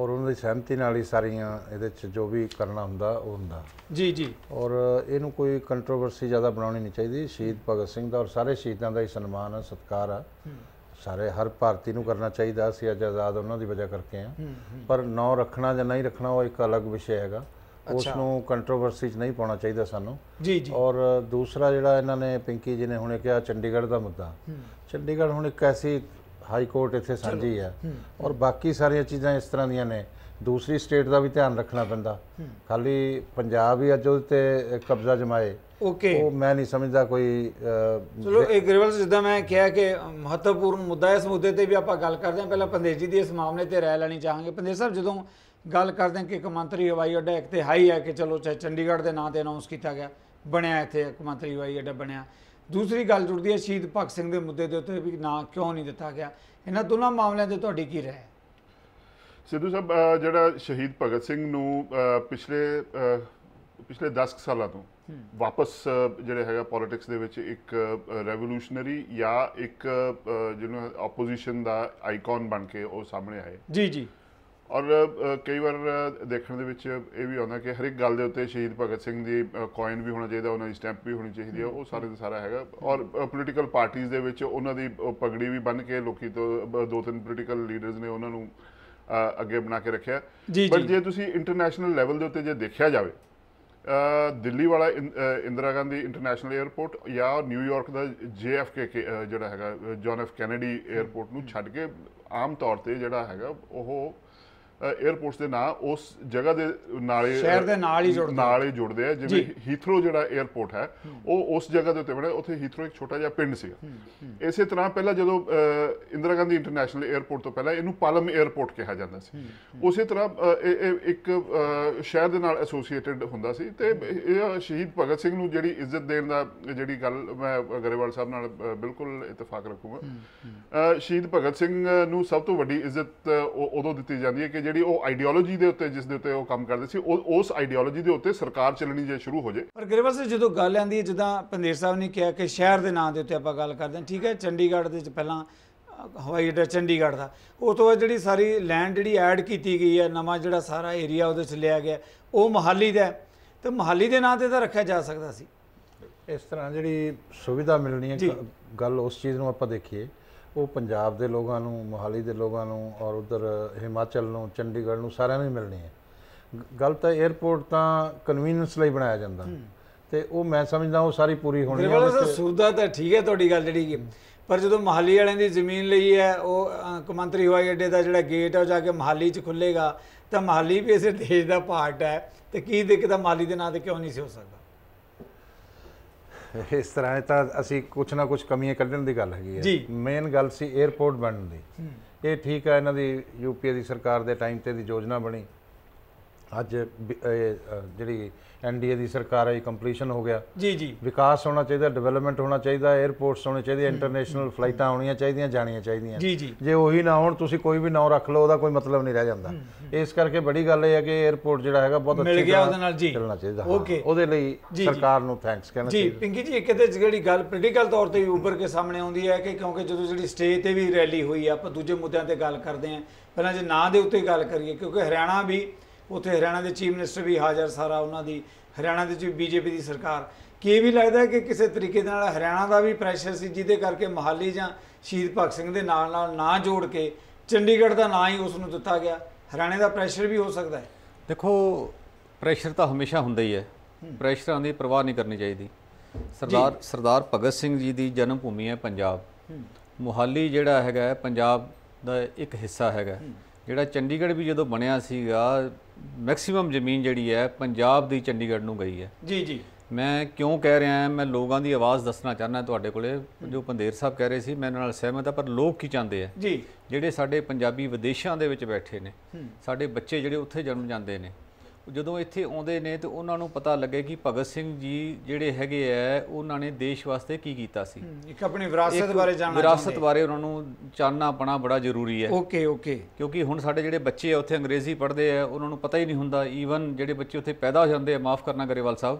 ਔਰ ਉਹਨਾਂ ਦੀ ਸਹਿਮਤੀ ਨਾਲ ਹੀ ਸਾਰੀਆਂ ਇਹਦੇ 'ਚ ਜੋ ਵੀ ਕਰਨਾ ਹੁੰਦਾ ਉਹ ਹੁੰਦਾ ਜੀ ਜੀ ਔਰ ਇਹਨੂੰ ਕੋਈ ਕੰਟਰੋਵਰਸੀ ਜ਼ਿਆਦਾ ਬਣਾਉਣੀ ਨਹੀਂ ਚਾਹੀਦੀ ਸ਼ਹੀਦ ਭਗਤ ਸਿੰਘ ਦਾ ਔਰ ਸਾਰੇ ਸ਼ਹੀਦਾਂ ਦਾ ਹੀ ਸਨਮਾਨ ਹੈ ਸਤਿਕਾਰ ਹੈ ਸਾਰੇ ਹਰ ਭਾਰਤੀ ਨੂੰ ਕਰਨਾ ਚਾਹੀਦਾ ਸੀ ਅਜਾਜ਼ਾਦ ਉਹਨਾਂ ਦੀ ਵਜ੍ਹਾ ਕਰਕੇ ਆ ਪਰ ਨੌ ਰੱਖਣਾ ਜਾਂ ਨਹੀਂ ਰੱਖਣਾ ਉਹ ਇੱਕ ਅਲੱਗ ਵਿਸ਼ਾ ਹੈਗਾ ਉਸ ਨੂੰ ਕੰਟਰੋਵਰਸੀ 'ਚ ਨਹੀਂ ਪਾਉਣਾ ਚਾਹੀਦਾ ਸਾਨੂੰ ਜੀ ਜੀ ਔਰ ਦੂਸਰਾ ਜਿਹੜਾ ਇਹਨਾਂ ਨੇ ਪਿੰਕੀ ਜੀ ਨੇ ਹੁਣੇ ਕਿਹਾ ਚੰਡੀਗੜ੍ਹ ਦਾ ਮੁੱਦਾ ਚੰਡੀਗੜ੍ਹ ਹੁਣ ਇੱਕ ਐਸੀ ਹਾਈ ਕੋਰਟ ਇੱਥੇ ਸਾਂਝੀ ਹੈ ਔਰ ਬਾਕੀ ਸਾਰੀਆਂ ਚੀਜ਼ਾਂ ਇਸ ਤਰ੍ਹਾਂ ਦੀਆਂ ਨੇ ਦੂਸਰੀ ਸਟੇਟ ਦਾ ਵੀ ਧਿਆਨ ਰੱਖਣਾ ਪੈਂਦਾ ਖਾਲੀ ਪੰਜਾਬ ਹੀ ਅੱਜ ਉਹਦੇ ਤੇ ਕਬਜ਼ਾ ਜਮਾਏ ਓਕੇ ਉਹ ਮੈਂ ਨਹੀਂ ਸਮਝਦਾ ਕੋਈ ਚਲੋ ਇਹ ਗ੍ਰੇਵਲ ਜਿੱਦਾਂ ਮੈਂ ਕਿਹਾ ਕਿ ਮਹੱਤਵਪੂਰਨ ਮੁੱਦਾ ਇਸ ਮੁੱਦੇ ਤੇ ਵੀ ਆਪਾਂ ਗੱਲ ਕਰਦੇ ਹਾਂ ਪਹਿਲਾਂ ਪੰਦੇਸ਼ ਜੀ ਦੀ ਇਸ ਮਾਮਲੇ ਤੇ ਰਾਇ ਲੈਣੀ ਚਾਹਾਂਗੇ ਪੰਦੇਸ਼ ਸਾਹਿਬ ਜਦੋਂ ਗੱਲ ਕਰਦੇ ਹਾਂ ਕਿ ਮੰਤਰੀ ਹਵਾਈ ਅੱਡਾ ਇੱਕ ਤੇ ਹਾਈ ਹੈ ਕਿ ਚਲੋ ਚਾਹੇ ਚੰਡੀਗੜ੍ਹ ਦੇ ਨਾਂ ਤੇ ਅਨਾਉਂਸ ਕੀਤਾ ਗਿਆ ਬਣਿਆ ਇੱਥੇ ਮੰਤਰੀ ਹਵਾਈ ਅੱਡਾ ਬਣਿਆ ਦੂਸਰੀ ਗੱਲ ਜੁੜਦੀ ਹੈ ਸ਼ਹੀਦ ਭਗਤ ਸਿੰਘ ਦੇ ਮੁੱਦੇ ਦੇ ਉੱਤੇ ਵੀ ਨਾਂ ਕਿਉਂ ਨਹੀਂ ਦਿੱਤਾ ਗਿਆ ਇਹਨਾਂ ਦੋਨਾਂ ਮਾਮਲਿਆਂ ਤੇ ਤੁਹਾਡੀ ਕੀ ਰਾਏ ਸਿੱਧੂ ਸਾਹਿਬ ਜਿਹੜਾ ਸ਼ਹੀਦ ਭਗਤ ਸਿੰਘ ਨੂੰ ਪਿਛਲੇ ਪਿਛਲੇ 10 ਸਾਲਾਂ ਤੋਂ ਵਾਪਸ ਜਿਹੜੇ ਹੈਗਾ ਪੋਲਿਟਿਕਸ ਦੇ ਵਿੱਚ ਇੱਕ ਰੈਵੋਲੂਸ਼ਨਰੀ ਜਾਂ ਇੱਕ ਜਿਹਨੂੰ ਆਪੋਜੀਸ਼ਨ ਦਾ ਆਈਕਨ ਬਣ ਕੇ ਉਹ ਸਾਹਮਣੇ ਆਏ ਜੀ ਜੀ ਔਰ ਕਈ ਵਾਰ ਦੇਖਣ ਦੇ ਵਿੱਚ ਇਹ ਵੀ ਆਉਂਦਾ ਕਿ ਹਰ ਇੱਕ ਗੱਲ ਦੇ ਉੱਤੇ ਸ਼ਹੀਦ ਭਗਤ ਸਿੰਘ ਦੀ ਕੋਇਨ ਵੀ ਹੋਣਾ ਚਾਹੀਦਾ ਉਹਨਾਂ ਦੀ ਸਟੈਂਪ ਵੀ ਹੋਣੀ ਚਾਹੀਦੀ ਹੈ ਉਹ ਸਾਰੇ ਦਾ ਸਾਰਾ ਹੈਗਾ ਔਰ ਪੋਲਿਟੀਕਲ ਪਾਰਟੀਆਂ ਦੇ ਵਿੱਚ ਉਹਨਾਂ ਦੀ ਪਗੜੀ ਵੀ ਬੰਨ ਕੇ ਲੋਕੀ ਤੋਂ ਦੋ ਤਿੰਨ ਪੋਲਿਟੀਕਲ ਲੀਡਰਸ ਨੇ ਉਹਨਾਂ ਨੂੰ ਅੱਗੇ ਬਣਾ ਕੇ ਰੱਖਿਆ ਪਰ ਜੇ ਤੁਸੀਂ ਇੰਟਰਨੈਸ਼ਨਲ ਲੈਵਲ ਦੇ ਉੱਤੇ ਜੇ ਦੇਖਿਆ ਜਾਵੇ ਦਿੱਲੀ ਵਾਲਾ ਇੰਦਰਾ ਗਾਂਧੀ ਇੰਟਰਨੈਸ਼ਨਲ 에ਅਰਪੋਰਟ ਜਾਂ ਨਿਊਯਾਰਕ ਦਾ ਜੇਐਫਕੇ ਜਿਹੜਾ ਹੈਗਾ ਜੌਨ ਐਫ ਕੈਨੇਡੀ 에ਅਰਪੋਰਟ ਨੂੰ ਛੱਡ ਕੇ ਆਮ ਤੌਰ ਤੇ ਜਿਹੜਾ ਹੈਗਾ ਉਹ ਏਅਰਪੋਰਟਸ ਦੇ ਨਾਲ ਉਸ ਜਗ੍ਹਾ ਦੇ ਨਾਲੇ ਸ਼ਹਿਰ ਦੇ ਨਾਲ ਹੀ ਜੁੜਦੇ ਨਾਲ ਹੀ ਜੁੜਦੇ ਆ ਜਿਵੇਂ ਹੀਥਰੋ ਜਿਹੜਾ ਏਅਰਪੋਰਟ ਹੈ ਉਹ ਉਸ ਜਗ੍ਹਾ ਦੇ ਉੱਤੇ ਬਣਿਆ ਉੱਥੇ ਹੀਥਰੋ ਇੱਕ ਛੋਟਾ ਜਿਹਾ ਪਿੰਡ ਸੀਗਾ ਇਸੇ ਤਰ੍ਹਾਂ ਪਹਿਲਾਂ ਜਦੋਂ ਇੰਦਰਾ ਗਾਂਧੀ ਇੰਟਰਨੈਸ਼ਨਲ ਏਅਰਪੋਰਟ ਤੋਂ ਪਹਿਲਾਂ ਇਹਨੂੰ ਪਾਲਮ ਏਅਰਪੋਰਟ ਕਿਹਾ ਜਾਂਦਾ ਸੀ ਉਸੇ ਤਰ੍ਹਾਂ ਇਹ ਇੱਕ ਸ਼ਹਿਰ ਦੇ ਨਾਲ ਐਸੋਸੀਏਟਡ ਹੁੰਦਾ ਸੀ ਤੇ ਇਹ ਸ਼ਹੀਦ ਭਗਤ ਸਿੰਘ ਨੂੰ ਜਿਹੜੀ ਇੱਜ਼ਤ ਦੇਣ ਦਾ ਜਿਹੜੀ ਗੱਲ ਮੈਂ ਗਰੇਵਾਲ ਸਾਹਿਬ ਨਾਲ ਬਿਲਕੁਲ ਇਤਫਾਕ ਰੱਖੂਗਾ ਸ਼ਹੀਦ ਭਗਤ ਸਿੰਘ ਨੂੰ ਸਭ ਤੋਂ ਵੱਡੀ ਇੱਜ਼ਤ ਉਦੋਂ ਦਿੱਤੀ ਜਾਂਦੀ ਹੈ ਕਿ ਜਿਹੜੀ ਉਹ ਆਈਡੀਓਲੋਜੀ ਦੇ ਉੱਤੇ ਜਿਸ ਦੇ ਉੱਤੇ ਉਹ ਕੰਮ ਕਰਦੇ ਸੀ ਉਸ ਆਈਡੀਓਲੋਜੀ ਦੇ ਉੱਤੇ ਸਰਕਾਰ ਚੱਲਣੀ ਜੇ ਸ਼ੁਰੂ ਹੋ ਜੇ ਪਰ ਗਰੇਵਾਲ ਸਰ ਜਦੋਂ ਗੱਲ ਆਂਦੀ ਹੈ ਜਿੱਦਾਂ ਪੰਦੇਰ ਸਾਹਿਬ ਨੇ ਕਿਹਾ ਕਿ ਸ਼ਹਿਰ ਦੇ ਨਾਂ ਦੇ ਉੱਤੇ ਆਪਾਂ ਗੱਲ ਕਰਦੇ ਹਾਂ ਠੀਕ ਹੈ ਚੰਡੀਗੜ੍ਹ ਦੇ ਵਿੱਚ ਪਹਿਲਾਂ ਹਵਾਈ ਅੱਡਾ ਚੰਡੀਗੜ੍ਹ ਦਾ ਉਸ ਤੋਂ ਬਾਅਦ ਜਿਹੜੀ ਸਾਰੀ ਲੈਂਡ ਜਿਹੜੀ ਐਡ ਕੀਤੀ ਗਈ ਹੈ ਨਵਾਂ ਜਿਹੜਾ ਸਾਰਾ ਏਰੀਆ ਉਹਦੇ ਚ ਲਿਆ ਗਿਆ ਉਹ ਮਹਾਲੀ ਦਾ ਤੇ ਮਹਾਲੀ ਦੇ ਨਾਂ ਤੇ ਤਾਂ ਰੱਖਿਆ ਜਾ ਸਕਦਾ ਸੀ ਇਸ ਤਰ੍ਹਾਂ ਜਿਹੜੀ ਸੁਵਿਧਾ ਮਿਲਣੀ ਹੈ ਗੱਲ ਉਸ ਚੀਜ਼ ਨੂੰ ਆਪਾਂ ਦੇਖੀਏ ਉਹ ਪੰਜਾਬ ਦੇ ਲੋਕਾਂ ਨੂੰ ਮੋਹਾਲੀ ਦੇ ਲੋਕਾਂ ਨੂੰ ਔਰ ਉਧਰ ਹਿਮਾਚਲ ਨੂੰ ਚੰਡੀਗੜ੍ਹ ਨੂੰ ਸਾਰਿਆਂ ਨੂੰ ਮਿਲਣੀ ਹੈ ਗੱਲ ਤਾਂ 에어ਪੋਰਟ ਤਾਂ ਕਨਵੀਨੈਂਸ ਲਈ ਬਣਾਇਆ ਜਾਂਦਾ ਤੇ ਉਹ ਮੈਂ ਸਮਝਦਾ ਉਹ ਸਾਰੀ ਪੂਰੀ ਹੋਣੀ ਹੈ ਸੁਰਦਾ ਤਾਂ ਠੀਕ ਹੈ ਤੁਹਾਡੀ ਗੱਲ ਜਿਹੜੀ ਪਰ ਜਦੋਂ ਮੋਹਾਲੀ ਵਾਲਿਆਂ ਦੀ ਜ਼ਮੀਨ ਲਈ ਹੈ ਉਹ ਕਮੰਤਰੀ ਹਵਾਈ ਅੱਡੇ ਦਾ ਜਿਹੜਾ ਗੇਟ ਹੈ ਉਹ ਜਾ ਕੇ ਮੋਹਾਲੀ 'ਚ ਖੁੱਲੇਗਾ ਤਾਂ ਮੋਹਾਲੀ ਵੀ ਇਸੇ ਦੇਸ਼ ਦਾ ਪਾਰਟ ਹੈ ਤੇ ਕੀ ਦਿੱਕਤ ਹੈ ਮਹਾਲੀ ਦੇ ਨਾਂ ਤੇ ਕਿਉਂ ਨਹੀਂ ਸੀ ਹੋ ਸਕਦਾ ਇਸ ਤਰ੍ਹਾਂ ਤਾਂ ਅਸੀਂ ਕੁਝ ਨਾ ਕੁਝ ਕਮੀਆਂ ਕੱਢਣ ਦੀ ਗੱਲ ਹੈਗੀ ਹੈ ਮੇਨ ਗੱਲ ਸੀ 에어ਪੋਰਟ ਬਣਨ ਦੀ ਇਹ ਠੀਕ ਹੈ ਇਹਨਾਂ ਦੀ ਯੂਪੀਏ ਦੀ ਸਰਕਾਰ ਦੇ ਟਾਈਮ ਤੇ ਦੀ ਯੋਜਨਾ ਬਣੀ ਅੱਜ ਜਿਹੜੀ ਐਨਡੀਏ ਦੀ ਸਰਕਾਰ ਹੈ ਕੰਪਲੀਸ਼ਨ ਹੋ ਗਿਆ ਜੀ ਜੀ ਵਿਕਾਸ ਹੋਣਾ ਚਾਹੀਦਾ ਡਿਵੈਲਪਮੈਂਟ ਹੋਣਾ ਚਾਹੀਦਾ 에ਅਰਪੋਰਟਸ ਹੋਣੇ ਚਾਹੀਦੇ ਇੰਟਰਨੈਸ਼ਨਲ ਫਲਾਈਟਾਂ ਹੋਣੀਆਂ ਚਾਹੀਦੀਆਂ ਜਾਣੀਆਂ ਚਾਹੀਦੀਆਂ ਜੀ ਜੀ ਜੇ ਉਹੀ ਨਾ ਹੋਣ ਤੁਸੀਂ ਕੋਈ ਵੀ ਨਾਂ ਰੱਖ ਲਓ ਉਹਦਾ ਕੋਈ ਮਤਲਬ ਨਹੀਂ ਰਹਿ ਜਾਂਦਾ ਇਸ ਕਰਕੇ ਬੜੀ ਗੱਲ ਇਹ ਹੈ ਕਿ 에ਅਰਪੋਰਟ ਜਿਹੜਾ ਹੈਗਾ ਬਹੁਤ ਅੱਛੀ ਮਿਲ ਗਿਆ ਉਹਦੇ ਨਾਲ ਜੀ ਚੱਲਣਾ ਚਾਹੀਦਾ ਓਕੇ ਉਹਦੇ ਲਈ ਸਰਕਾਰ ਨੂੰ ਥੈਂਕਸ ਕਹਿਣਾ ਚਾਹੀਦਾ ਜੀ ਪਿੰਕੀ ਜੀ ਇੱਕ ਇਹਦੇ ਜਿਹੜੀ ਗੱਲ ਪੋਲੀਟੀਕਲ ਤੌਰ ਤੇ ਵੀ ਉੱਪਰ ਕੇ ਸਾਹਮਣੇ ਆਉਂਦੀ ਹੈ ਕਿ ਕਿਉਂਕਿ ਜਦੋਂ ਜਿਹੜੀ ਸਟੇਜ ਤੇ ਵੀ ਰੈਲੀ ਹੋਈ ਆਪਾਂ ਦੂਜੇ ਮੁੱਦਿਆਂ ਤੇ ਗੱਲ ਕਰਦੇ ਆਂ ਪਹਿਲਾਂ ਜੇ ਨਾਂ ਦੇ ਉੱਤੇ ਗੱਲ ਕਰੀਏ ਕਿਉਂਕਿ ਹਰਿਆਣਾ ਵੀ ਉੱਥੇ ਹਰਿਆਣਾ ਦੇ ਚੀਫ ਮਿਨਿਸਟਰ ਵੀ ਹਾਜ਼ਰ ਸਾਰਾ ਉਹਨਾਂ ਦੀ ਹਰਿਆਣਾ ਦੇ ਵਿੱਚ ਬੀਜੇਪੀ ਦੀ ਸਰਕਾਰ ਕੀ ਵੀ ਲੱਗਦਾ ਕਿ ਕਿਸੇ ਤਰੀਕੇ ਨਾਲ ਹਰਿਆਣਾ ਦਾ ਵੀ ਪ੍ਰੈਸ਼ਰ ਸੀ ਜਿਹਦੇ ਕਰਕੇ ਮਹਾਲੀ ਜਾਂ ਸ਼ਹੀਦ ਭਗਤ ਸਿੰਘ ਦੇ ਨਾਲ ਨਾਲ ਨਾ ਜੋੜ ਕੇ ਚੰਡੀਗੜ੍ਹ ਦਾ ਨਾਂ ਹੀ ਉਸ ਨੂੰ ਦਿੱਤਾ ਗਿਆ ਹਰਿਆਣੇ ਦਾ ਪ੍ਰੈਸ਼ਰ ਵੀ ਹੋ ਸਕਦਾ ਹੈ ਦੇਖੋ ਪ੍ਰੈਸ਼ਰ ਤਾਂ ਹਮੇਸ਼ਾ ਹੁੰਦਾ ਹੀ ਹੈ ਪ੍ਰੈਸ਼ਰਾਂ ਦੀ ਪਰਵਾਹ ਨਹੀਂ ਕਰਨੀ ਚਾਹੀਦੀ ਸਰਦਾਰ ਸਰਦਾਰ ਭਗਤ ਸਿੰਘ ਜੀ ਦੀ ਜਨਮ ਭੂਮੀ ਹੈ ਪੰਜਾਬ ਮੁਹਾਲੀ ਜਿਹੜਾ ਹੈਗਾ ਪੰਜਾਬ ਦਾ ਇੱਕ ਹਿੱਸਾ ਹੈਗਾ ਜਿਹੜਾ ਚੰਡੀਗੜ੍ਹ ਵੀ ਜਦੋਂ ਬਣਿਆ ਸੀਗਾ ਮੈਕਸਿਮਮ ਜ਼ਮੀਨ ਜਿਹੜੀ ਹੈ ਪੰਜਾਬ ਦੀ ਚੰਡੀਗੜ੍ਹ ਨੂੰ ਗਈ ਹੈ ਜੀ ਜੀ ਮੈਂ ਕਿਉਂ ਕਹਿ ਰਿਹਾ ਮੈਂ ਲੋਕਾਂ ਦੀ ਆਵਾਜ਼ ਦੱਸਣਾ ਚਾਹਨਾ ਤੁਹਾਡੇ ਕੋਲੇ ਜੋ ਪੰਦੇਰ ਸਾਹਿਬ ਕਹਿ ਰਹੇ ਸੀ ਮੈਂ ਨਾਲ ਸਹਿਮਤ ਆ ਪਰ ਲੋਕ ਕੀ ਚਾਹੁੰਦੇ ਆ ਜੀ ਜਿਹੜੇ ਸਾਡੇ ਪੰਜਾਬੀ ਵਿਦੇਸ਼ਾਂ ਦੇ ਵਿੱਚ ਬੈਠੇ ਨੇ ਸਾਡੇ ਬੱਚੇ ਜਿਹੜੇ ਉੱਥੇ ਜਨਮ ਜਾਂਦੇ ਨੇ ਜਦੋਂ ਇੱਥੇ ਆਉਂਦੇ ਨੇ ਤੇ ਉਹਨਾਂ ਨੂੰ ਪਤਾ ਲੱਗੇ ਕਿ ਭਗਤ ਸਿੰਘ ਜੀ ਜਿਹੜੇ ਹੈਗੇ ਆ ਉਹਨਾਂ ਨੇ ਦੇਸ਼ ਵਾਸਤੇ ਕੀ ਕੀਤਾ ਸੀ ਇੱਕ ਆਪਣੀ ਵਿਰਾਸਤ ਬਾਰੇ ਜਾਣਨਾ ਵਿਰਾਸਤ ਬਾਰੇ ਉਹਨਾਂ ਨੂੰ ਜਾਣਨਾ ਪਣਾ ਬੜਾ ਜ਼ਰੂਰੀ ਹੈ ਓਕੇ ਓਕੇ ਕਿਉਂਕਿ ਹੁਣ ਸਾਡੇ ਜਿਹੜੇ ਬੱਚੇ ਆ ਉੱਥੇ ਅੰਗਰੇਜ਼ੀ ਪੜ੍ਹਦੇ ਆ ਉਹਨਾਂ ਨੂੰ ਪਤਾ ਹੀ ਨਹੀਂ ਹੁੰਦਾ ਈਵਨ ਜਿਹੜੇ ਬੱਚੇ ਉੱਥੇ ਪੈਦਾ ਹੋ ਜਾਂਦੇ ਆ ਮਾਫ ਕਰਨਾ ਗਰੇਵਾਲ ਸਾਹਿਬ